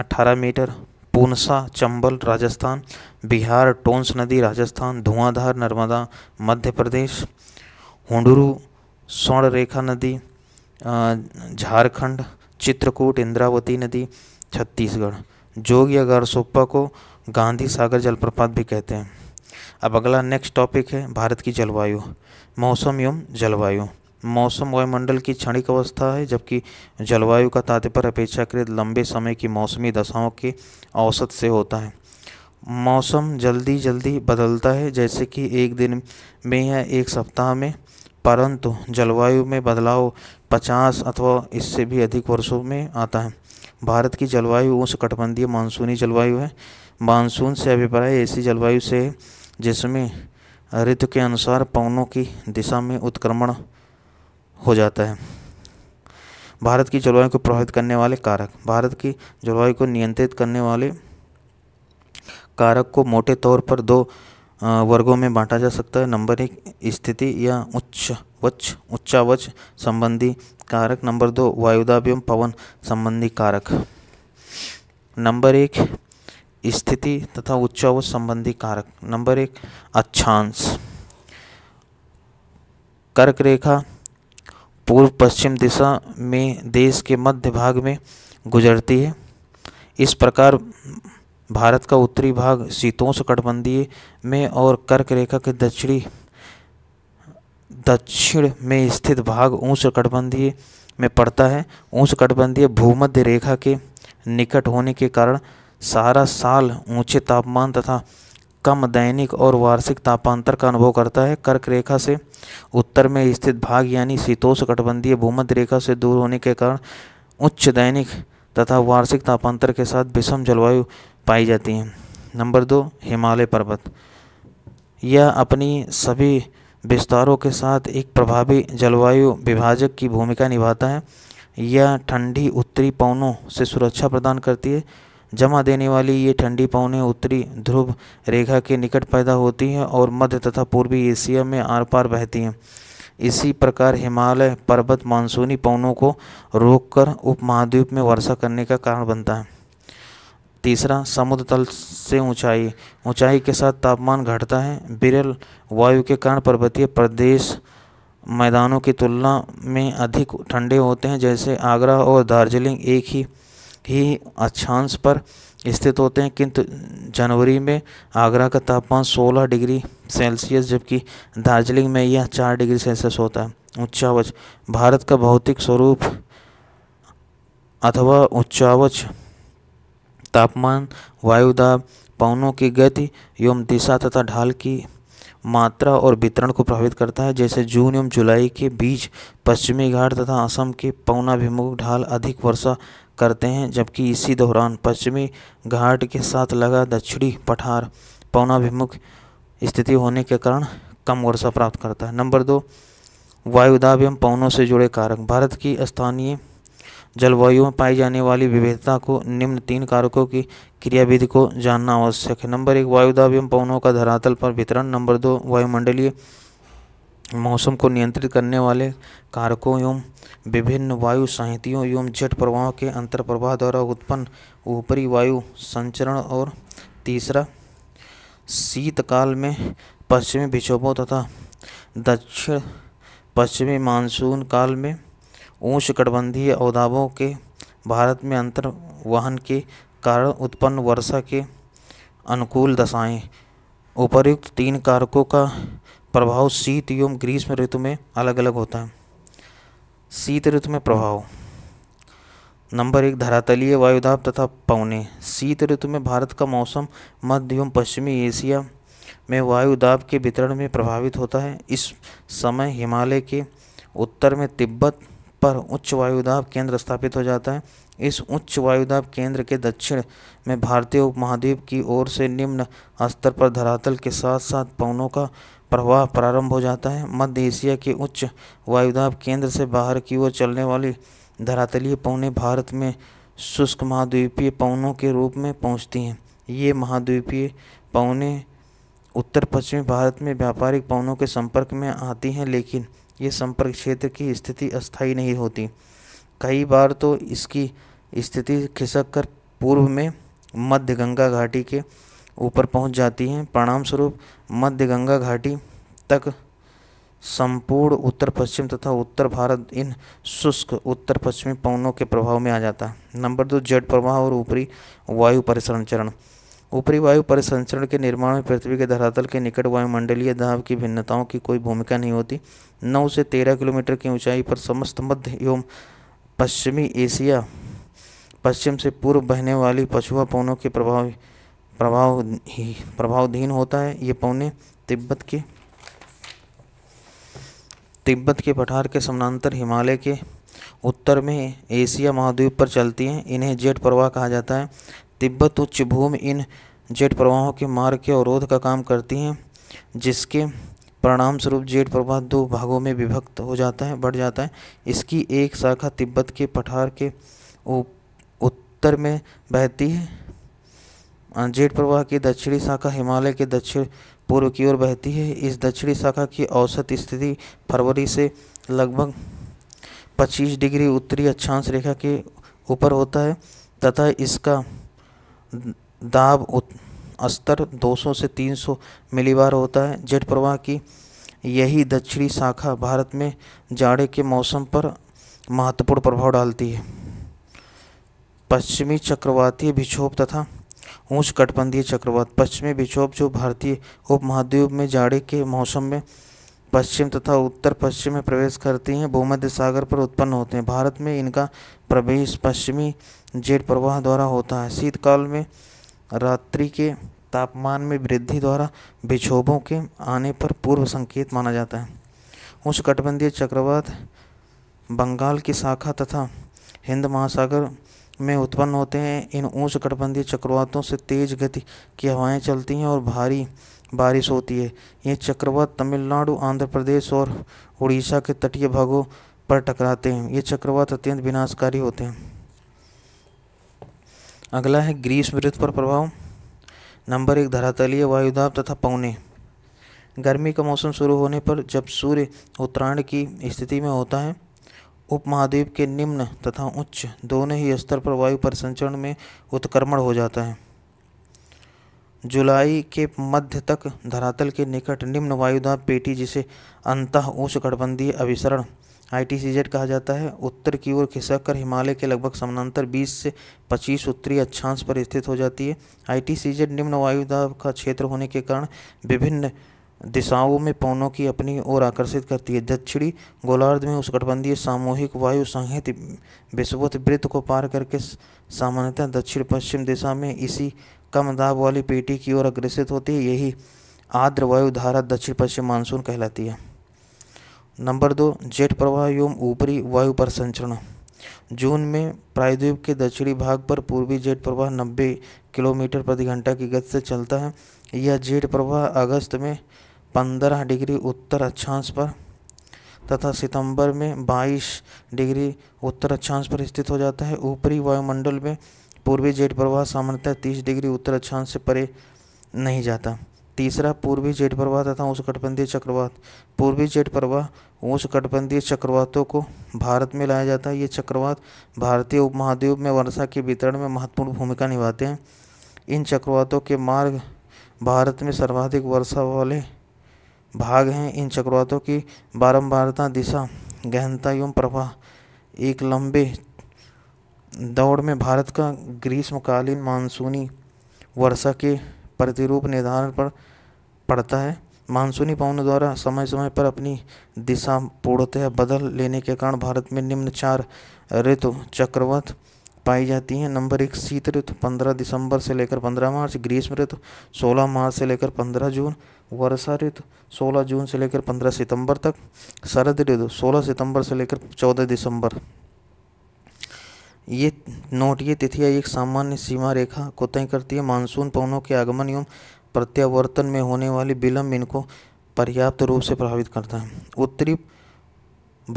S1: 18 मीटर पूनसा चंबल राजस्थान बिहार टोंस नदी राजस्थान धुआंधार नर्मदा मध्य प्रदेश हुडुरु स्वर्णरेखा नदी झारखंड चित्रकूट इंद्रावती नदी छत्तीसगढ़ जोगिया या को गांधी सागर जलप्रपात भी कहते हैं अब अगला नेक्स्ट टॉपिक है भारत की जलवायु मौसम एवं जलवायु मौसम वायुमंडल की क्षणिक अवस्था है जबकि जलवायु का तात्पर्य अपेक्षाकृत लंबे समय की मौसमी दशाओं के औसत से होता है मौसम जल्दी जल्दी बदलता है जैसे कि एक दिन में या एक सप्ताह में परंतु जलवायु में बदलाव 50 अथवा इससे भी अधिक वर्षों में आता है भारत की जलवायु उष्णकटिबंधीय मानसूनी जलवायु है मानसून से अभिप्राय ऐसी जलवायु से जिसमें ऋतु के अनुसार पवनों की दिशा में उत्क्रमण हो जाता है भारत की जलवायु को प्रभावित करने वाले कारक भारत की जलवायु को नियंत्रित करने वाले कारक को मोटे तौर पर दो वर्गों में बांटा जा सकता है नंबर एक स्थिति या उच्च वच उच्चावच संबंधी कारक नंबर दो वायुदाब एवं पवन संबंधी कारक नंबर एक स्थिति तथा उच्चावच संबंधी कारक नंबर एक अक्षांश कर्क रेखा पूर्व पश्चिम दिशा में देश के मध्य भाग में गुजरती है इस प्रकार भारत का उत्तरी भाग शीतोष कटबंधीय में और कर्क रेखा के दक्षिणी दक्षिण में स्थित भाग ऊंच कटबंधीय में पड़ता है ऊंच कटबंधीय भूमध्य रेखा के निकट होने के कारण सारा साल ऊंचे तापमान तथा कम दैनिक और वार्षिक तापांतर का अनुभव करता है कर्क रेखा से उत्तर में स्थित भाग यानी शीतोष कटबंधीय भूमध्य रेखा से दूर होने के कारण उच्च दैनिक तथा वार्षिक तापांतर के साथ विषम जलवायु पाई जाती है नंबर दो हिमालय पर्वत यह अपनी सभी विस्तारों के साथ एक प्रभावी जलवायु विभाजक की भूमिका निभाता है यह ठंडी उत्तरी पवनों से सुरक्षा प्रदान करती है जमा देने वाली ये ठंडी पवने उत्तरी ध्रुव रेखा के निकट पैदा होती हैं और मध्य तथा पूर्वी एशिया में आर पार बहती हैं इसी प्रकार हिमालय पर्वत मानसूनी पवनों को रोककर उपमहाद्वीप में वर्षा करने का कारण बनता है तीसरा समुद्र तल से ऊंचाई ऊंचाई के साथ तापमान घटता है बिरल वायु के कारण पर्वतीय प्रदेश मैदानों की तुलना में अधिक ठंडे होते हैं जैसे आगरा और दार्जिलिंग एक ही ही अक्षांश पर स्थित होते हैं किंतु जनवरी में आगरा का तापमान 16 डिग्री सेल्सियस जबकि दार्जिलिंग में यह 4 डिग्री सेल्सियस होता है उच्चावच भारत का भौतिक स्वरूप अथवा उच्चावच तापमान वायुदाब पवनों की गति एवं दिशा तथा ढाल की मात्रा और वितरण को प्रभावित करता है जैसे जून एवं जुलाई के बीच पश्चिमी घाट तथा असम के पवनाभिमुख ढाल अधिक वर्षा करते हैं जबकि इसी दौरान पश्चिमी घाट के साथ लगा दक्षिणी पठार पौनाभिमुख स्थिति होने के कारण कम वर्षा प्राप्त करता है नंबर दो वायुदाब एवं पवनों से जुड़े कारक भारत की स्थानीय जलवायु में पाई जाने वाली विविधता को निम्न तीन कारकों की क्रियाविधि को जानना आवश्यक है नंबर एक वायुदाब एवं पवनों का धरातल पर वितरण नंबर दो वायुमंडलीय मौसम को नियंत्रित करने वाले कारकों एवं विभिन्न वायु साहितियों एवं जेट प्रवाह के अंतर प्रवाह द्वारा उत्पन्न ऊपरी वायु संचरण और तीसरा शीतकाल में पश्चिमी विक्षोभों तथा दक्षिण पश्चिमी मानसून काल में उष्णकटिबंधीय अवधाबों के भारत में अंतर वाहन के कारण उत्पन्न वर्षा के अनुकूल दशाएं उपर्युक्त तीन कारकों का प्रभाव शीत एवं ग्रीष्म ऋतु में अलग अलग होता है शीत ऋतु में प्रभाव नंबर एक धरातलीय वायुदाब तथा पवने शीत ऋतु में भारत का मौसम मध्य एवं पश्चिमी एशिया में वायुदाब के वितरण में प्रभावित होता है इस समय हिमालय के उत्तर में तिब्बत पर उच्च वायुदाब केंद्र स्थापित हो जाता है इस उच्च वायुदाब केंद्र के दक्षिण में भारतीय उपमहाद्वीप की ओर से निम्न स्तर पर धरातल के साथ साथ पवनों का प्रवाह प्रारंभ हो जाता है मध्य एशिया के उच्च वायुदाब केंद्र से बाहर की ओर चलने वाली धरातलीय पवने भारत में शुष्क महाद्वीपीय पवनों के रूप में पहुंचती हैं ये महाद्वीपीय पवने उत्तर पश्चिमी भारत में व्यापारिक पवनों के संपर्क में आती हैं लेकिन ये संपर्क क्षेत्र की स्थिति अस्थायी नहीं होती कई बार तो इसकी स्थिति खिसक कर पूर्व में मध्य गंगा घाटी के ऊपर पहुंच जाती है परिणाम स्वरूप मध्य गंगा घाटी तक संपूर्ण उत्तर पश्चिम तथा उत्तर भारत इन शुष्क उत्तर पश्चिमी पवनों के प्रभाव में आ जाता है नंबर दो जट प्रवाह और ऊपरी वायु परिसंचरण ऊपरी वायु परिसंचरण के निर्माण में पृथ्वी के धरातल के निकट वायुमंडलीय दाब की भिन्नताओं की कोई भूमिका नहीं होती नौ से तेरह किलोमीटर की ऊंचाई पर समस्त मध्य एवं पश्चिमी एशिया पश्चिम से पूर्व बहने वाली पछुआ पवनों के प्रभाव प्रभाव प्रभावधीन होता है ये पौने तिब्बत के तिब्बत के पठार के समानांतर हिमालय के उत्तर में एशिया महाद्वीप पर चलती हैं इन्हें जेट प्रवाह कहा जाता है तिब्बत उच्च भूमि इन जेट प्रवाहों के मार्ग के अवरोध का काम करती हैं जिसके परिणाम स्वरूप जेट प्रवाह दो भागों में विभक्त हो जाता है बढ़ जाता है इसकी एक शाखा तिब्बत के पठार के उत्तर में बहती है जेट प्रवाह की दक्षिणी शाखा हिमालय के दक्षिण पूर्व की ओर बहती है इस दक्षिणी शाखा की औसत स्थिति फरवरी से लगभग 25 डिग्री उत्तरी अक्षांश रेखा के ऊपर होता है तथा इसका दाब स्तर 200 से 300 मिलीबार होता है जेट प्रवाह की यही दक्षिणी शाखा भारत में जाड़े के मौसम पर महत्वपूर्ण प्रभाव डालती है पश्चिमी चक्रवातीय विक्षोभ तथा ऊंच कटबंधीय चक्रवात पश्चिमी विक्षोभ जो भारतीय उपमहाद्वीप में जाड़े के मौसम में पश्चिम तथा उत्तर पश्चिम में प्रवेश करती हैं भूमध्य सागर पर उत्पन्न होते हैं भारत में इनका प्रवेश पश्चिमी जेट प्रवाह द्वारा होता है शीतकाल में रात्रि के तापमान में वृद्धि द्वारा विक्षोभों के आने पर पूर्व संकेत माना जाता है कटबंधीय चक्रवात बंगाल की शाखा तथा हिंद महासागर में उत्पन्न होते हैं इन ऊँच कटबंधी चक्रवातों से तेज़ गति की हवाएं चलती हैं और भारी बारिश होती है ये चक्रवात तमिलनाडु आंध्र प्रदेश और उड़ीसा के तटीय भागों पर टकराते हैं ये चक्रवात अत्यंत विनाशकारी होते हैं अगला है ग्रीष्म ऋतु पर प्रभाव नंबर एक धरातलीय वायुदाब तथा पौने गर्मी का मौसम शुरू होने पर जब सूर्य उत्तरायण की स्थिति में होता है उपमहाद्वीप के निम्न तथा उच्च दोनों ही स्तर पर वायु परिसंचरण में उत्क्रमण हो जाता है जुलाई के मध्य तक धरातल के निकट निम्न वायुदाब पेटी जिसे अंत उच्च उष्णकटिबंधीय अभिसरण आई कहा जाता है उत्तर की ओर खिसककर हिमालय के लगभग समानांतर 20 से 25 उत्तरी अक्षांश पर स्थित हो जाती है आई निम्न वायुदाब का क्षेत्र होने के कारण विभिन्न दिशाओं में पवनों की अपनी ओर आकर्षित करती है दक्षिणी गोलार्ध में उस गठबंधीय सामूहिक वायु संहित विश्ववत वृत्त को पार करके सामान्यतः दक्षिण पश्चिम दिशा में इसी कम दाब वाली पेटी की ओर अग्रसित होती है यही आर्द्र वायु धारा दक्षिण पश्चिम मानसून कहलाती है नंबर दो जेट प्रवाह एवं ऊपरी वायु पर संचरण जून में प्रायद्वीप के दक्षिणी भाग पर पूर्वी जेट प्रवाह 90 किलोमीटर प्रति घंटा की गति से चलता है यह जेट प्रवाह अगस्त में पंद्रह डिग्री उत्तर अक्षांश पर तथा सितंबर में 22 डिग्री उत्तर अक्षांश पर स्थित हो जाता है ऊपरी वायुमंडल में पूर्वी जेट प्रवाह सामान्यतः 30 डिग्री उत्तर अक्षांश से परे नहीं जाता तीसरा पूर्वी जेट प्रवाह तथा उष्णकटिबंधीय चक्रवात पूर्वी जेट प्रवाह उष्णकटिबंधीय चक्रवातों को भारत में लाया जाता है ये चक्रवात भारतीय उपमहाद्वीप में वर्षा के वितरण में महत्वपूर्ण भूमिका निभाते हैं इन चक्रवातों के मार्ग भारत में सर्वाधिक वर्षा वाले भाग हैं इन चक्रवातों की बारंबारता दिशा गहनता एवं प्रवाह एक लंबे दौड़ में भारत का ग्रीष्मकालीन मानसूनी वर्षा के प्रतिरूप निर्धारण पर पड़ता है मानसूनी पवनों द्वारा समय समय पर अपनी दिशा पूर्णतः बदल लेने के कारण भारत में निम्न चार ऋतु चक्रवात पाई जाती हैं नंबर एक शीत ऋतु पंद्रह दिसंबर से लेकर पंद्रह मार्च ग्रीष्म ऋतु सोलह मार्च से लेकर पंद्रह जून वर्षा ऋतु 16 जून से लेकर 15 सितंबर तक शरद ऋतु 16 सितंबर से लेकर 14 दिसंबर ये नोट ये तिथियाँ एक सामान्य सीमा रेखा को तय करती है मानसून पवनों के आगमन एवं प्रत्यावर्तन में होने वाली विलम्ब इनको पर्याप्त रूप से प्रभावित करता है उत्तरी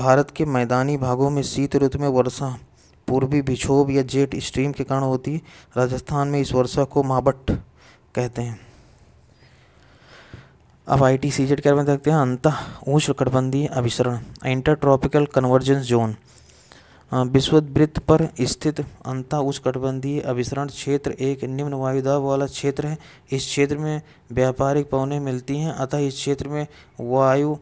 S1: भारत के मैदानी भागों में शीत ऋतु में वर्षा पूर्वी विक्षोभ या जेट स्ट्रीम के कारण होती है राजस्थान में इस वर्षा को माबट कहते हैं अब आई टी सी जेड क्या बन सकते हैं अंत ऊंच कटबंधी अभिसरण इंटर ट्रॉपिकल कन्वर्जेंस जोन विश्ववृत्त पर स्थित अंत उच्च कटबंधीय अभिसरण क्षेत्र एक निम्न वायुदाब वाला क्षेत्र है इस क्षेत्र में व्यापारिक पवने मिलती हैं अतः इस क्षेत्र में वायु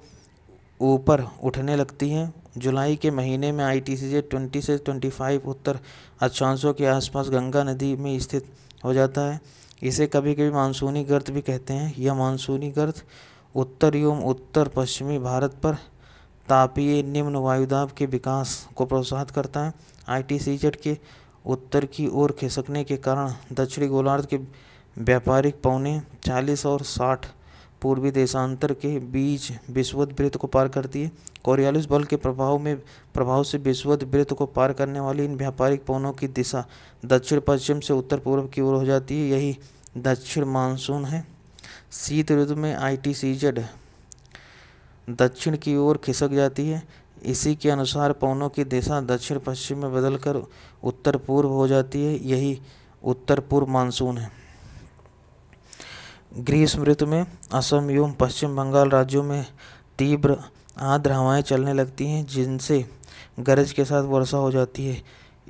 S1: ऊपर उठने लगती है जुलाई के महीने में I T C Z twenty से ट्वेंटी फाइव उत्तर अक्षांशों के आसपास गंगा नदी में स्थित हो जाता है इसे कभी कभी मानसूनी गर्द भी कहते हैं यह मानसूनी गर्द उत्तर एवं उत्तर पश्चिमी भारत पर तापीय निम्न वायुदाब के विकास को प्रोत्साहित करता है आई के उत्तर की ओर खिसकने के कारण दक्षिणी गोलार्ध के व्यापारिक पौने 40 और साठ पूर्वी देशांतर के बीच वृत्त को पार करती है कोरियालिस बल के प्रभाव में प्रभाव से वृत्त को पार करने वाली इन व्यापारिक पवनों की दिशा दक्षिण पश्चिम से उत्तर पूर्व की ओर हो जाती है यही दक्षिण मानसून है शीत ऋतु में आई टी दक्षिण की ओर खिसक जाती है इसी के अनुसार पवनों की दिशा दक्षिण पश्चिम में बदलकर उत्तर पूर्व हो जाती है यही उत्तर पूर्व मानसून है ग्रीष्म ऋतु में असम एवं पश्चिम बंगाल राज्यों में तीव्र आर्द्र हवाएं चलने लगती हैं जिनसे गरज के साथ वर्षा हो जाती है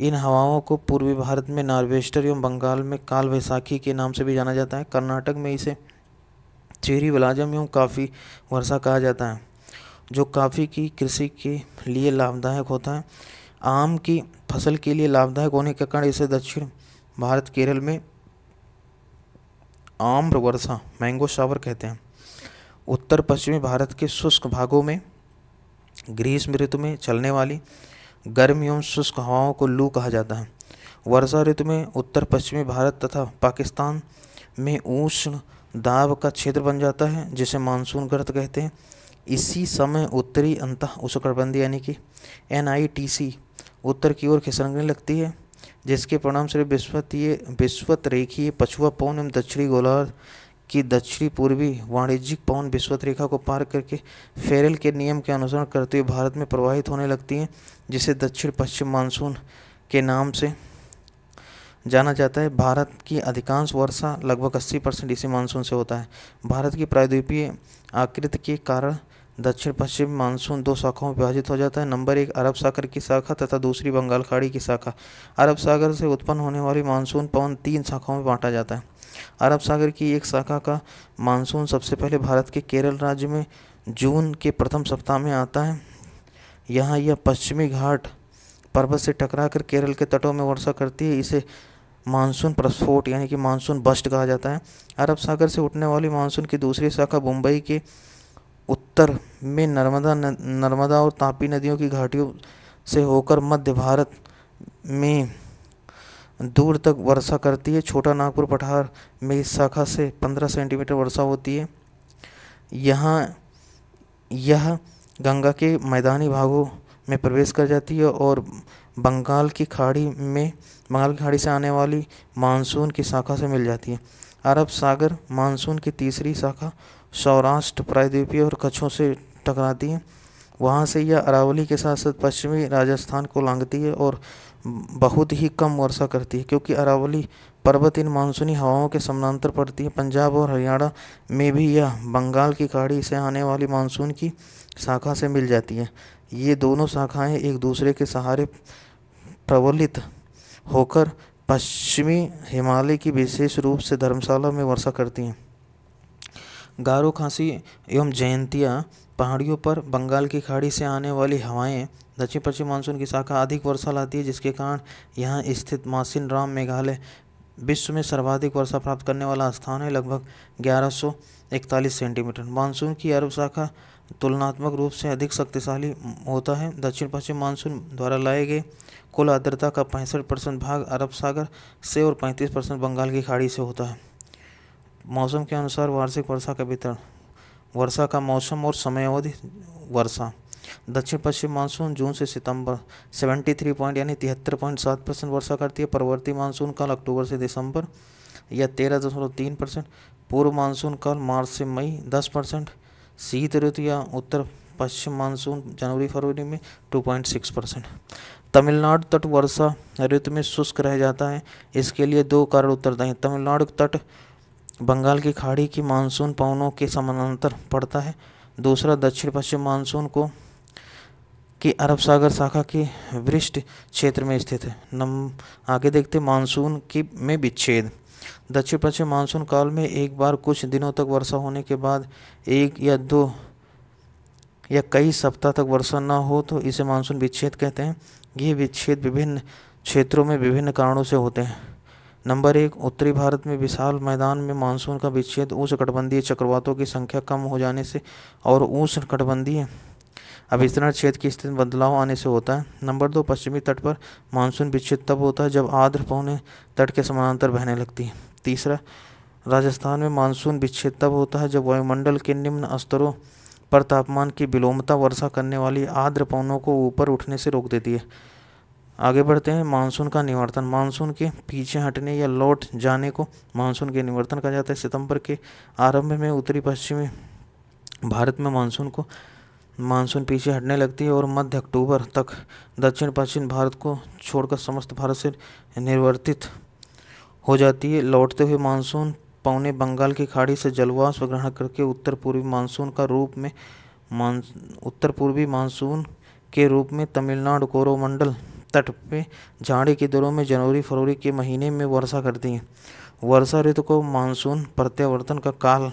S1: इन हवाओं को पूर्वी भारत में नार्वेस्टर एवं बंगाल में काल वैसाखी के नाम से भी जाना जाता है कर्नाटक में इसे चेरी वलाजम एवं काफ़ी वर्षा कहा जाता है जो काफ़ी की कृषि के लिए लाभदायक होता है आम की फसल के लिए लाभदायक होने के कारण इसे दक्षिण भारत केरल में आम्र वर्षा मैंगो शावर कहते हैं उत्तर पश्चिमी भारत के शुष्क भागों में ग्रीष्म ऋतु में चलने वाली गर्मी एवं शुष्क हवाओं को लू कहा जाता है वर्षा ऋतु में उत्तर पश्चिमी भारत तथा पाकिस्तान में उष्ण दाब का क्षेत्र बन जाता है जिसे मानसून गर्त कहते हैं इसी समय उत्तरी अंत उष्णकटिबंधीय यानी कि एन उत्तर की ओर खिसकने लगती है जिसके परिणाम श्री विश्वतीय विश्वत रेखीय पछुआ पवन एवं दक्षिणी गोलार्ध की दक्षिणी पूर्वी वाणिज्यिक पवन विश्वत रेखा को पार करके फेरल के नियम के अनुसरण करते हुए भारत में प्रवाहित होने लगती है जिसे दक्षिण पश्चिम मानसून के नाम से जाना जाता है भारत की अधिकांश वर्षा लगभग 80 परसेंट इसी मानसून से होता है भारत की प्रायद्वीपीय आकृति के कारण दक्षिण पश्चिम मानसून दो शाखाओं में विभाजित हो जाता है नंबर एक अरब सागर की शाखा तथा दूसरी बंगाल खाड़ी की शाखा अरब सागर से उत्पन्न होने वाली मानसून पवन तीन शाखाओं में बांटा जाता है अरब सागर की एक शाखा का मानसून सबसे पहले भारत के केरल राज्य में जून के प्रथम सप्ताह में आता है यहाँ यह पश्चिमी घाट पर्वत से टकराकर केरल के तटों में वर्षा करती है इसे मानसून प्रस्फोट यानी कि मानसून बस्ट कहा जाता है अरब सागर से उठने वाली मानसून की दूसरी शाखा मुंबई के उत्तर में नर्मदा नर्मदा और तापी नदियों की घाटियों से होकर मध्य भारत में दूर तक वर्षा करती है छोटा नागपुर पठार में इस शाखा से 15 सेंटीमीटर वर्षा होती है यहाँ यह गंगा के मैदानी भागों में प्रवेश कर जाती है और बंगाल की खाड़ी में बंगाल की खाड़ी से आने वाली मानसून की शाखा से मिल जाती है अरब सागर मानसून की तीसरी शाखा सौराष्ट्र प्रायद्वीपीय और कच्छों से टकराती है वहाँ से यह अरावली के साथ साथ पश्चिमी राजस्थान को लांगती है और बहुत ही कम वर्षा करती है क्योंकि अरावली पर्वत इन मानसूनी हवाओं के समानांतर पड़ती है पंजाब और हरियाणा में भी यह बंगाल की खाड़ी से आने वाली मानसून की शाखा से मिल जाती है ये दोनों शाखाएं एक दूसरे के सहारे प्रवलित होकर पश्चिमी हिमालय की विशेष रूप से धर्मशाला में वर्षा करती हैं गारो खांसी एवं जयंतिया पहाड़ियों पर बंगाल की खाड़ी से आने वाली हवाएं दक्षिण पश्चिम मानसून की शाखा अधिक वर्षा लाती है जिसके कारण यहाँ स्थित मासिन राम मेघालय विश्व में सर्वाधिक वर्षा प्राप्त करने वाला स्थान है लगभग 1141 सेंटीमीटर मानसून की अरब शाखा तुलनात्मक रूप से अधिक शक्तिशाली होता है दक्षिण पश्चिम मानसून द्वारा लाए गए कुल आर्द्रता का पैंसठ परसेंट भाग अरब सागर से और पैंतीस परसेंट बंगाल की खाड़ी से होता है मौसम के अनुसार वार्षिक वर्षा का वितरण वर्षा का मौसम और समयावधि वर्षा दक्षिण पश्चिम मानसून जून से सितंबर 73 पॉइंट यानी तिहत्तर पॉइंट सात परसेंट वर्षा करती है परवर्ती मानसून काल अक्टूबर से दिसंबर या तेरह दशमलव तीन परसेंट पूर्व मानसून काल मार्च से मई दस परसेंट शीत ऋतु या उत्तर पश्चिम मानसून जनवरी फरवरी में two point six percent Tamil Nadu तट वर्षा ऋतु में शुष्क रह जाता है इसके लिए दो कारण उत्तरदायी तमिलनाडु तट बंगाल की खाड़ी की मानसून पवनों के समानांतर पड़ता है दूसरा दक्षिण पश्चिम मानसून को कि अरब सागर शाखा के वृष्ट क्षेत्र में स्थित है नम आगे देखते मानसून की में विच्छेद दक्षिण पश्चिम मानसून काल में एक बार कुछ दिनों तक वर्षा होने के बाद एक या दो या कई सप्ताह तक वर्षा ना हो तो इसे मानसून विच्छेद कहते हैं ये विच्छेद विभिन्न क्षेत्रों में विभिन्न कारणों से होते हैं नंबर एक उत्तरी भारत में विशाल मैदान में मानसून का विच्छेद कटबंधीय चक्रवातों की संख्या कम हो जाने से और कटबंधीय अभिसरण क्षेत्र की स्थिति में बदलाव आने से होता है नंबर दो पश्चिमी तट पर मानसून विच्छेद तब होता है जब आर्द्र पौने तट के समानांतर बहने लगती है तीसरा राजस्थान में मानसून विच्छेद तब होता है जब वायुमंडल के निम्न स्तरों पर तापमान की विलोमता वर्षा करने वाली आर्द्र पौनों को ऊपर उठने से रोक देती है आगे बढ़ते हैं मानसून का निवर्तन मानसून के पीछे हटने या लौट जाने को मानसून के निवर्तन कहा जाता है सितंबर के आरंभ में उत्तरी पश्चिमी भारत में मानसून को मानसून पीछे हटने लगती है और मध्य अक्टूबर तक दक्षिण पश्चिम भारत को छोड़कर समस्त भारत से निर्वर्तित हो जाती है लौटते हुए मानसून पौने बंगाल की खाड़ी से जलवाष्प ग्रहण करके उत्तर पूर्वी मानसून का रूप में मान उत्तर पूर्वी मानसून के रूप में तमिलनाडु कोरोमंडल तट पे जाड़े की दरों में जनवरी फरवरी के महीने में वर्षा करती हैं वर्षा ऋतु को मानसून प्रत्यावर्तन का काल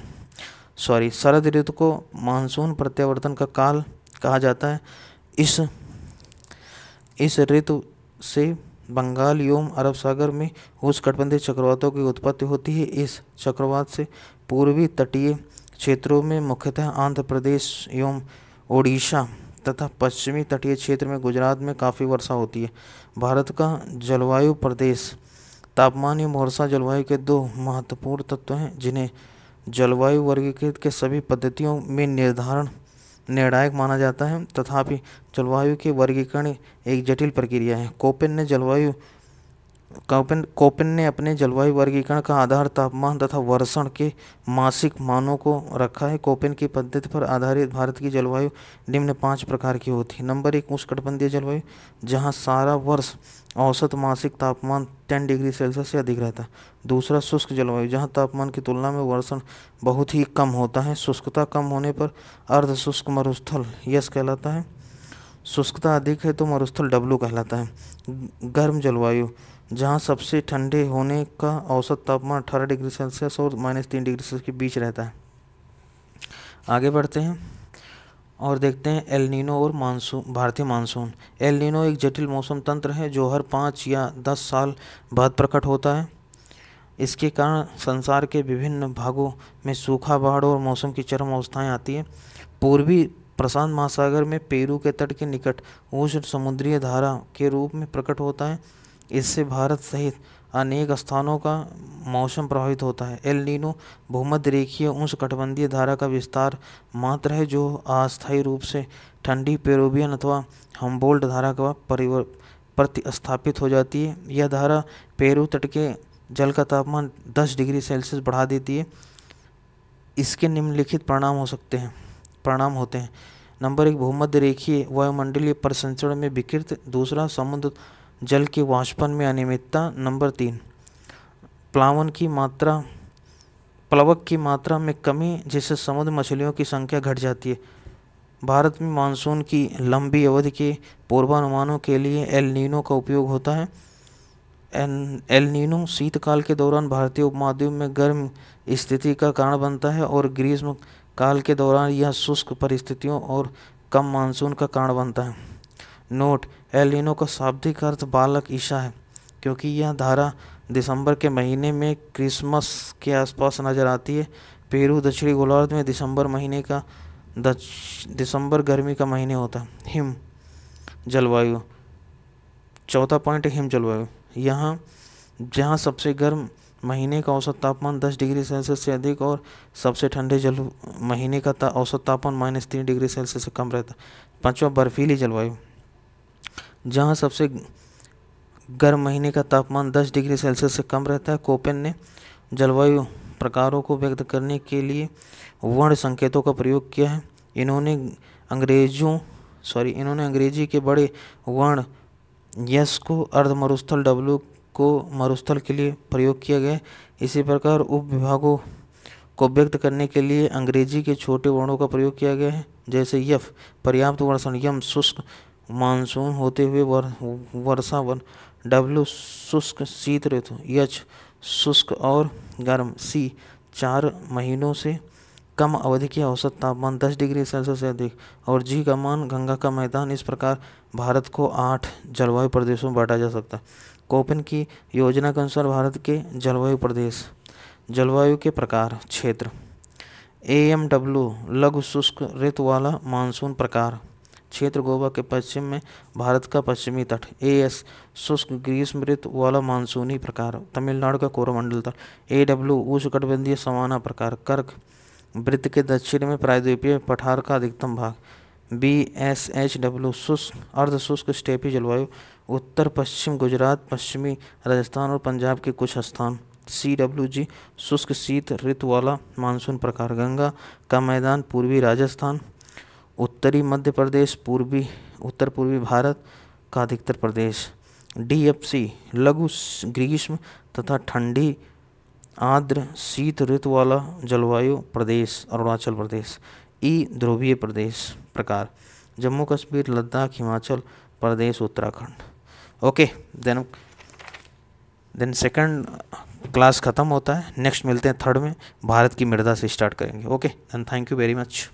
S1: सॉरी शरद ऋतु को मानसून प्रत्यावर्तन का काल कहा जाता है इस इस ऋतु से बंगाल एवं अरब सागर में उस कटबंधी चक्रवातों की उत्पत्ति होती है इस चक्रवात से पूर्वी तटीय क्षेत्रों में मुख्यतः आंध्र प्रदेश एवं ओडिशा तथा पश्चिमी तटीय क्षेत्र में गुजरात में काफ़ी वर्षा होती है भारत का जलवायु प्रदेश तापमान एवं वर्षा जलवायु के दो महत्वपूर्ण तत्व हैं जिन्हें जलवायु वर्गीकृत के सभी पद्धतियों में निर्धारण निर्णायक माना जाता है तथापि जलवायु के वर्गीकरण एक जटिल प्रक्रिया है कोपेन ने जलवायु कोपिन कोपिन ने अपने जलवायु वर्गीकरण का आधार तापमान तथा वर्षण के मासिक मानों को रखा है कोपिन की पद्धति पर आधारित भारत की जलवायु निम्न पाँच प्रकार की होती है नंबर एक उष्णकटिबंधीय जलवायु जहाँ सारा वर्ष औसत मासिक तापमान टेन डिग्री सेल्सियस से अधिक रहता है दूसरा शुष्क जलवायु जहाँ तापमान की तुलना में वर्षण बहुत ही कम होता है शुष्कता कम होने पर अर्धशुष्क मरुस्थल यश कहलाता है शुष्कता अधिक है तो मरुस्थल डब्लू कहलाता है गर्म जलवायु जहाँ सबसे ठंडे होने का औसत तापमान अठारह डिग्री सेल्सियस और माइनस तीन डिग्री सेल्सियस के बीच रहता है आगे बढ़ते हैं और देखते हैं एल नीनो और मानसून भारतीय मानसून एल नीनो एक जटिल मौसम तंत्र है जो हर पाँच या दस साल बाद प्रकट होता है इसके कारण संसार के विभिन्न भागों में सूखा बाढ़ और मौसम की चरम अवस्थाएं आती है पूर्वी प्रशांत महासागर में पेरू के तट के निकट ऊष्ण समुद्रीय धारा के रूप में प्रकट होता है इससे भारत सहित अनेक स्थानों का मौसम प्रभावित होता है एल नीनो भूमध्य रेखीय उष्णकटिबंधीय धारा का विस्तार मात्र है जो अस्थायी रूप से ठंडी पेरोबियन अथवा हम्बोल्ट धारा का परिवर् प्रतिस्थापित हो जाती है यह धारा पेरू तट के जल का तापमान 10 डिग्री सेल्सियस बढ़ा देती है इसके निम्नलिखित परिणाम हो सकते हैं परिणाम होते हैं नंबर एक भूमध्य रेखीय वायुमंडलीय प्रसंचरण में विकृत दूसरा समुद्र जल के वाष्पन में अनियमितता नंबर तीन प्लावन की मात्रा प्लवक की मात्रा में कमी जिससे समुद्र मछलियों की संख्या घट जाती है भारत में मानसून की लंबी अवधि के पूर्वानुमानों के लिए एल नीनो का उपयोग होता है एल नीनो शीतकाल के दौरान भारतीय उपमहाद्वीप में गर्म स्थिति का कारण बनता है और ग्रीष्म काल के दौरान यह शुष्क परिस्थितियों और कम मानसून का कारण बनता है नोट एलिनो का शाब्दिक अर्थ बालक ईशा है क्योंकि यह धारा दिसंबर के महीने में क्रिसमस के आसपास नज़र आती है पेरू दक्षिणी गोलार्ध में दिसंबर महीने का दिसंबर गर्मी का महीने होता है हिम जलवायु चौथा पॉइंट हिम जलवायु यहाँ जहाँ सबसे गर्म महीने का औसत तापमान 10 डिग्री सेल्सियस से अधिक और सबसे ठंडे जल महीने का ता, औसत तापमान माइनस तीन डिग्री सेल्सियस से कम रहता पाँचवा बर्फीली जलवायु जहां सबसे गर्म महीने का तापमान 10 डिग्री सेल्सियस से कम रहता है कोपेन ने जलवायु प्रकारों को व्यक्त करने के लिए वर्ण संकेतों का प्रयोग किया है इन्होंने अंग्रेजों सॉरी इन्होंने अंग्रेजी के बड़े वर्ण यस को अर्ध मरुस्थल डब्ल्यू को मरुस्थल के लिए प्रयोग किया गया इसी प्रकार उप विभागों को व्यक्त करने के लिए अंग्रेजी के छोटे वर्णों का प्रयोग किया गया है जैसे यफ पर्याप्त वर्ण यम शुष्क मानसून होते हुए वर, वर्षा वन डब्ल्यू शुष्क शीत ऋतु यच शुष्क और गर्म सी चार महीनों से कम अवधि की औसत तापमान दस डिग्री सेल्सियस से अधिक और जी का मान गंगा का मैदान इस प्रकार भारत को आठ जलवायु प्रदेशों में बांटा जा सकता है कोपन की योजना के अनुसार भारत के जलवायु प्रदेश जलवायु के प्रकार क्षेत्र ए एम डब्ल्यू लघु शुष्क ऋतु वाला मानसून प्रकार क्षेत्र गोवा के पश्चिम में भारत का पश्चिमी तट ए एस शुष्क ग्रीष्म ऋतु वाला मानसूनी प्रकार तमिलनाडु का कोरोमंडल तट ए डब्ल्यू उष्णकटिबंधीय समाना प्रकार कर्क वृत्त के दक्षिण में प्रायद्वीपीय पठार का अधिकतम भाग बी एस एच डब्ल्यू शुष्क अर्ध शुष्क स्टेपी जलवायु उत्तर पश्चिम गुजरात पश्चिमी राजस्थान और पंजाब के कुछ स्थान सी डब्ल्यू जी शुष्क शीत ऋतु वाला मानसून प्रकार गंगा का मैदान पूर्वी राजस्थान उत्तरी मध्य प्रदेश पूर्वी उत्तर पूर्वी भारत का अधिकतर प्रदेश डीएफसी लघु ग्रीष्म तथा ठंडी आर्द्र शीत ऋतु वाला जलवायु प्रदेश अरुणाचल प्रदेश ई ध्रुवीय प्रदेश प्रकार Jammu Kashmir Ladakh Himachal Pradesh Uttarakhand okay then then second class ख़त्म होता है नेक्स्ट मिलते हैं थर्ड में भारत की मृदा से स्टार्ट करेंगे okay then thank you very much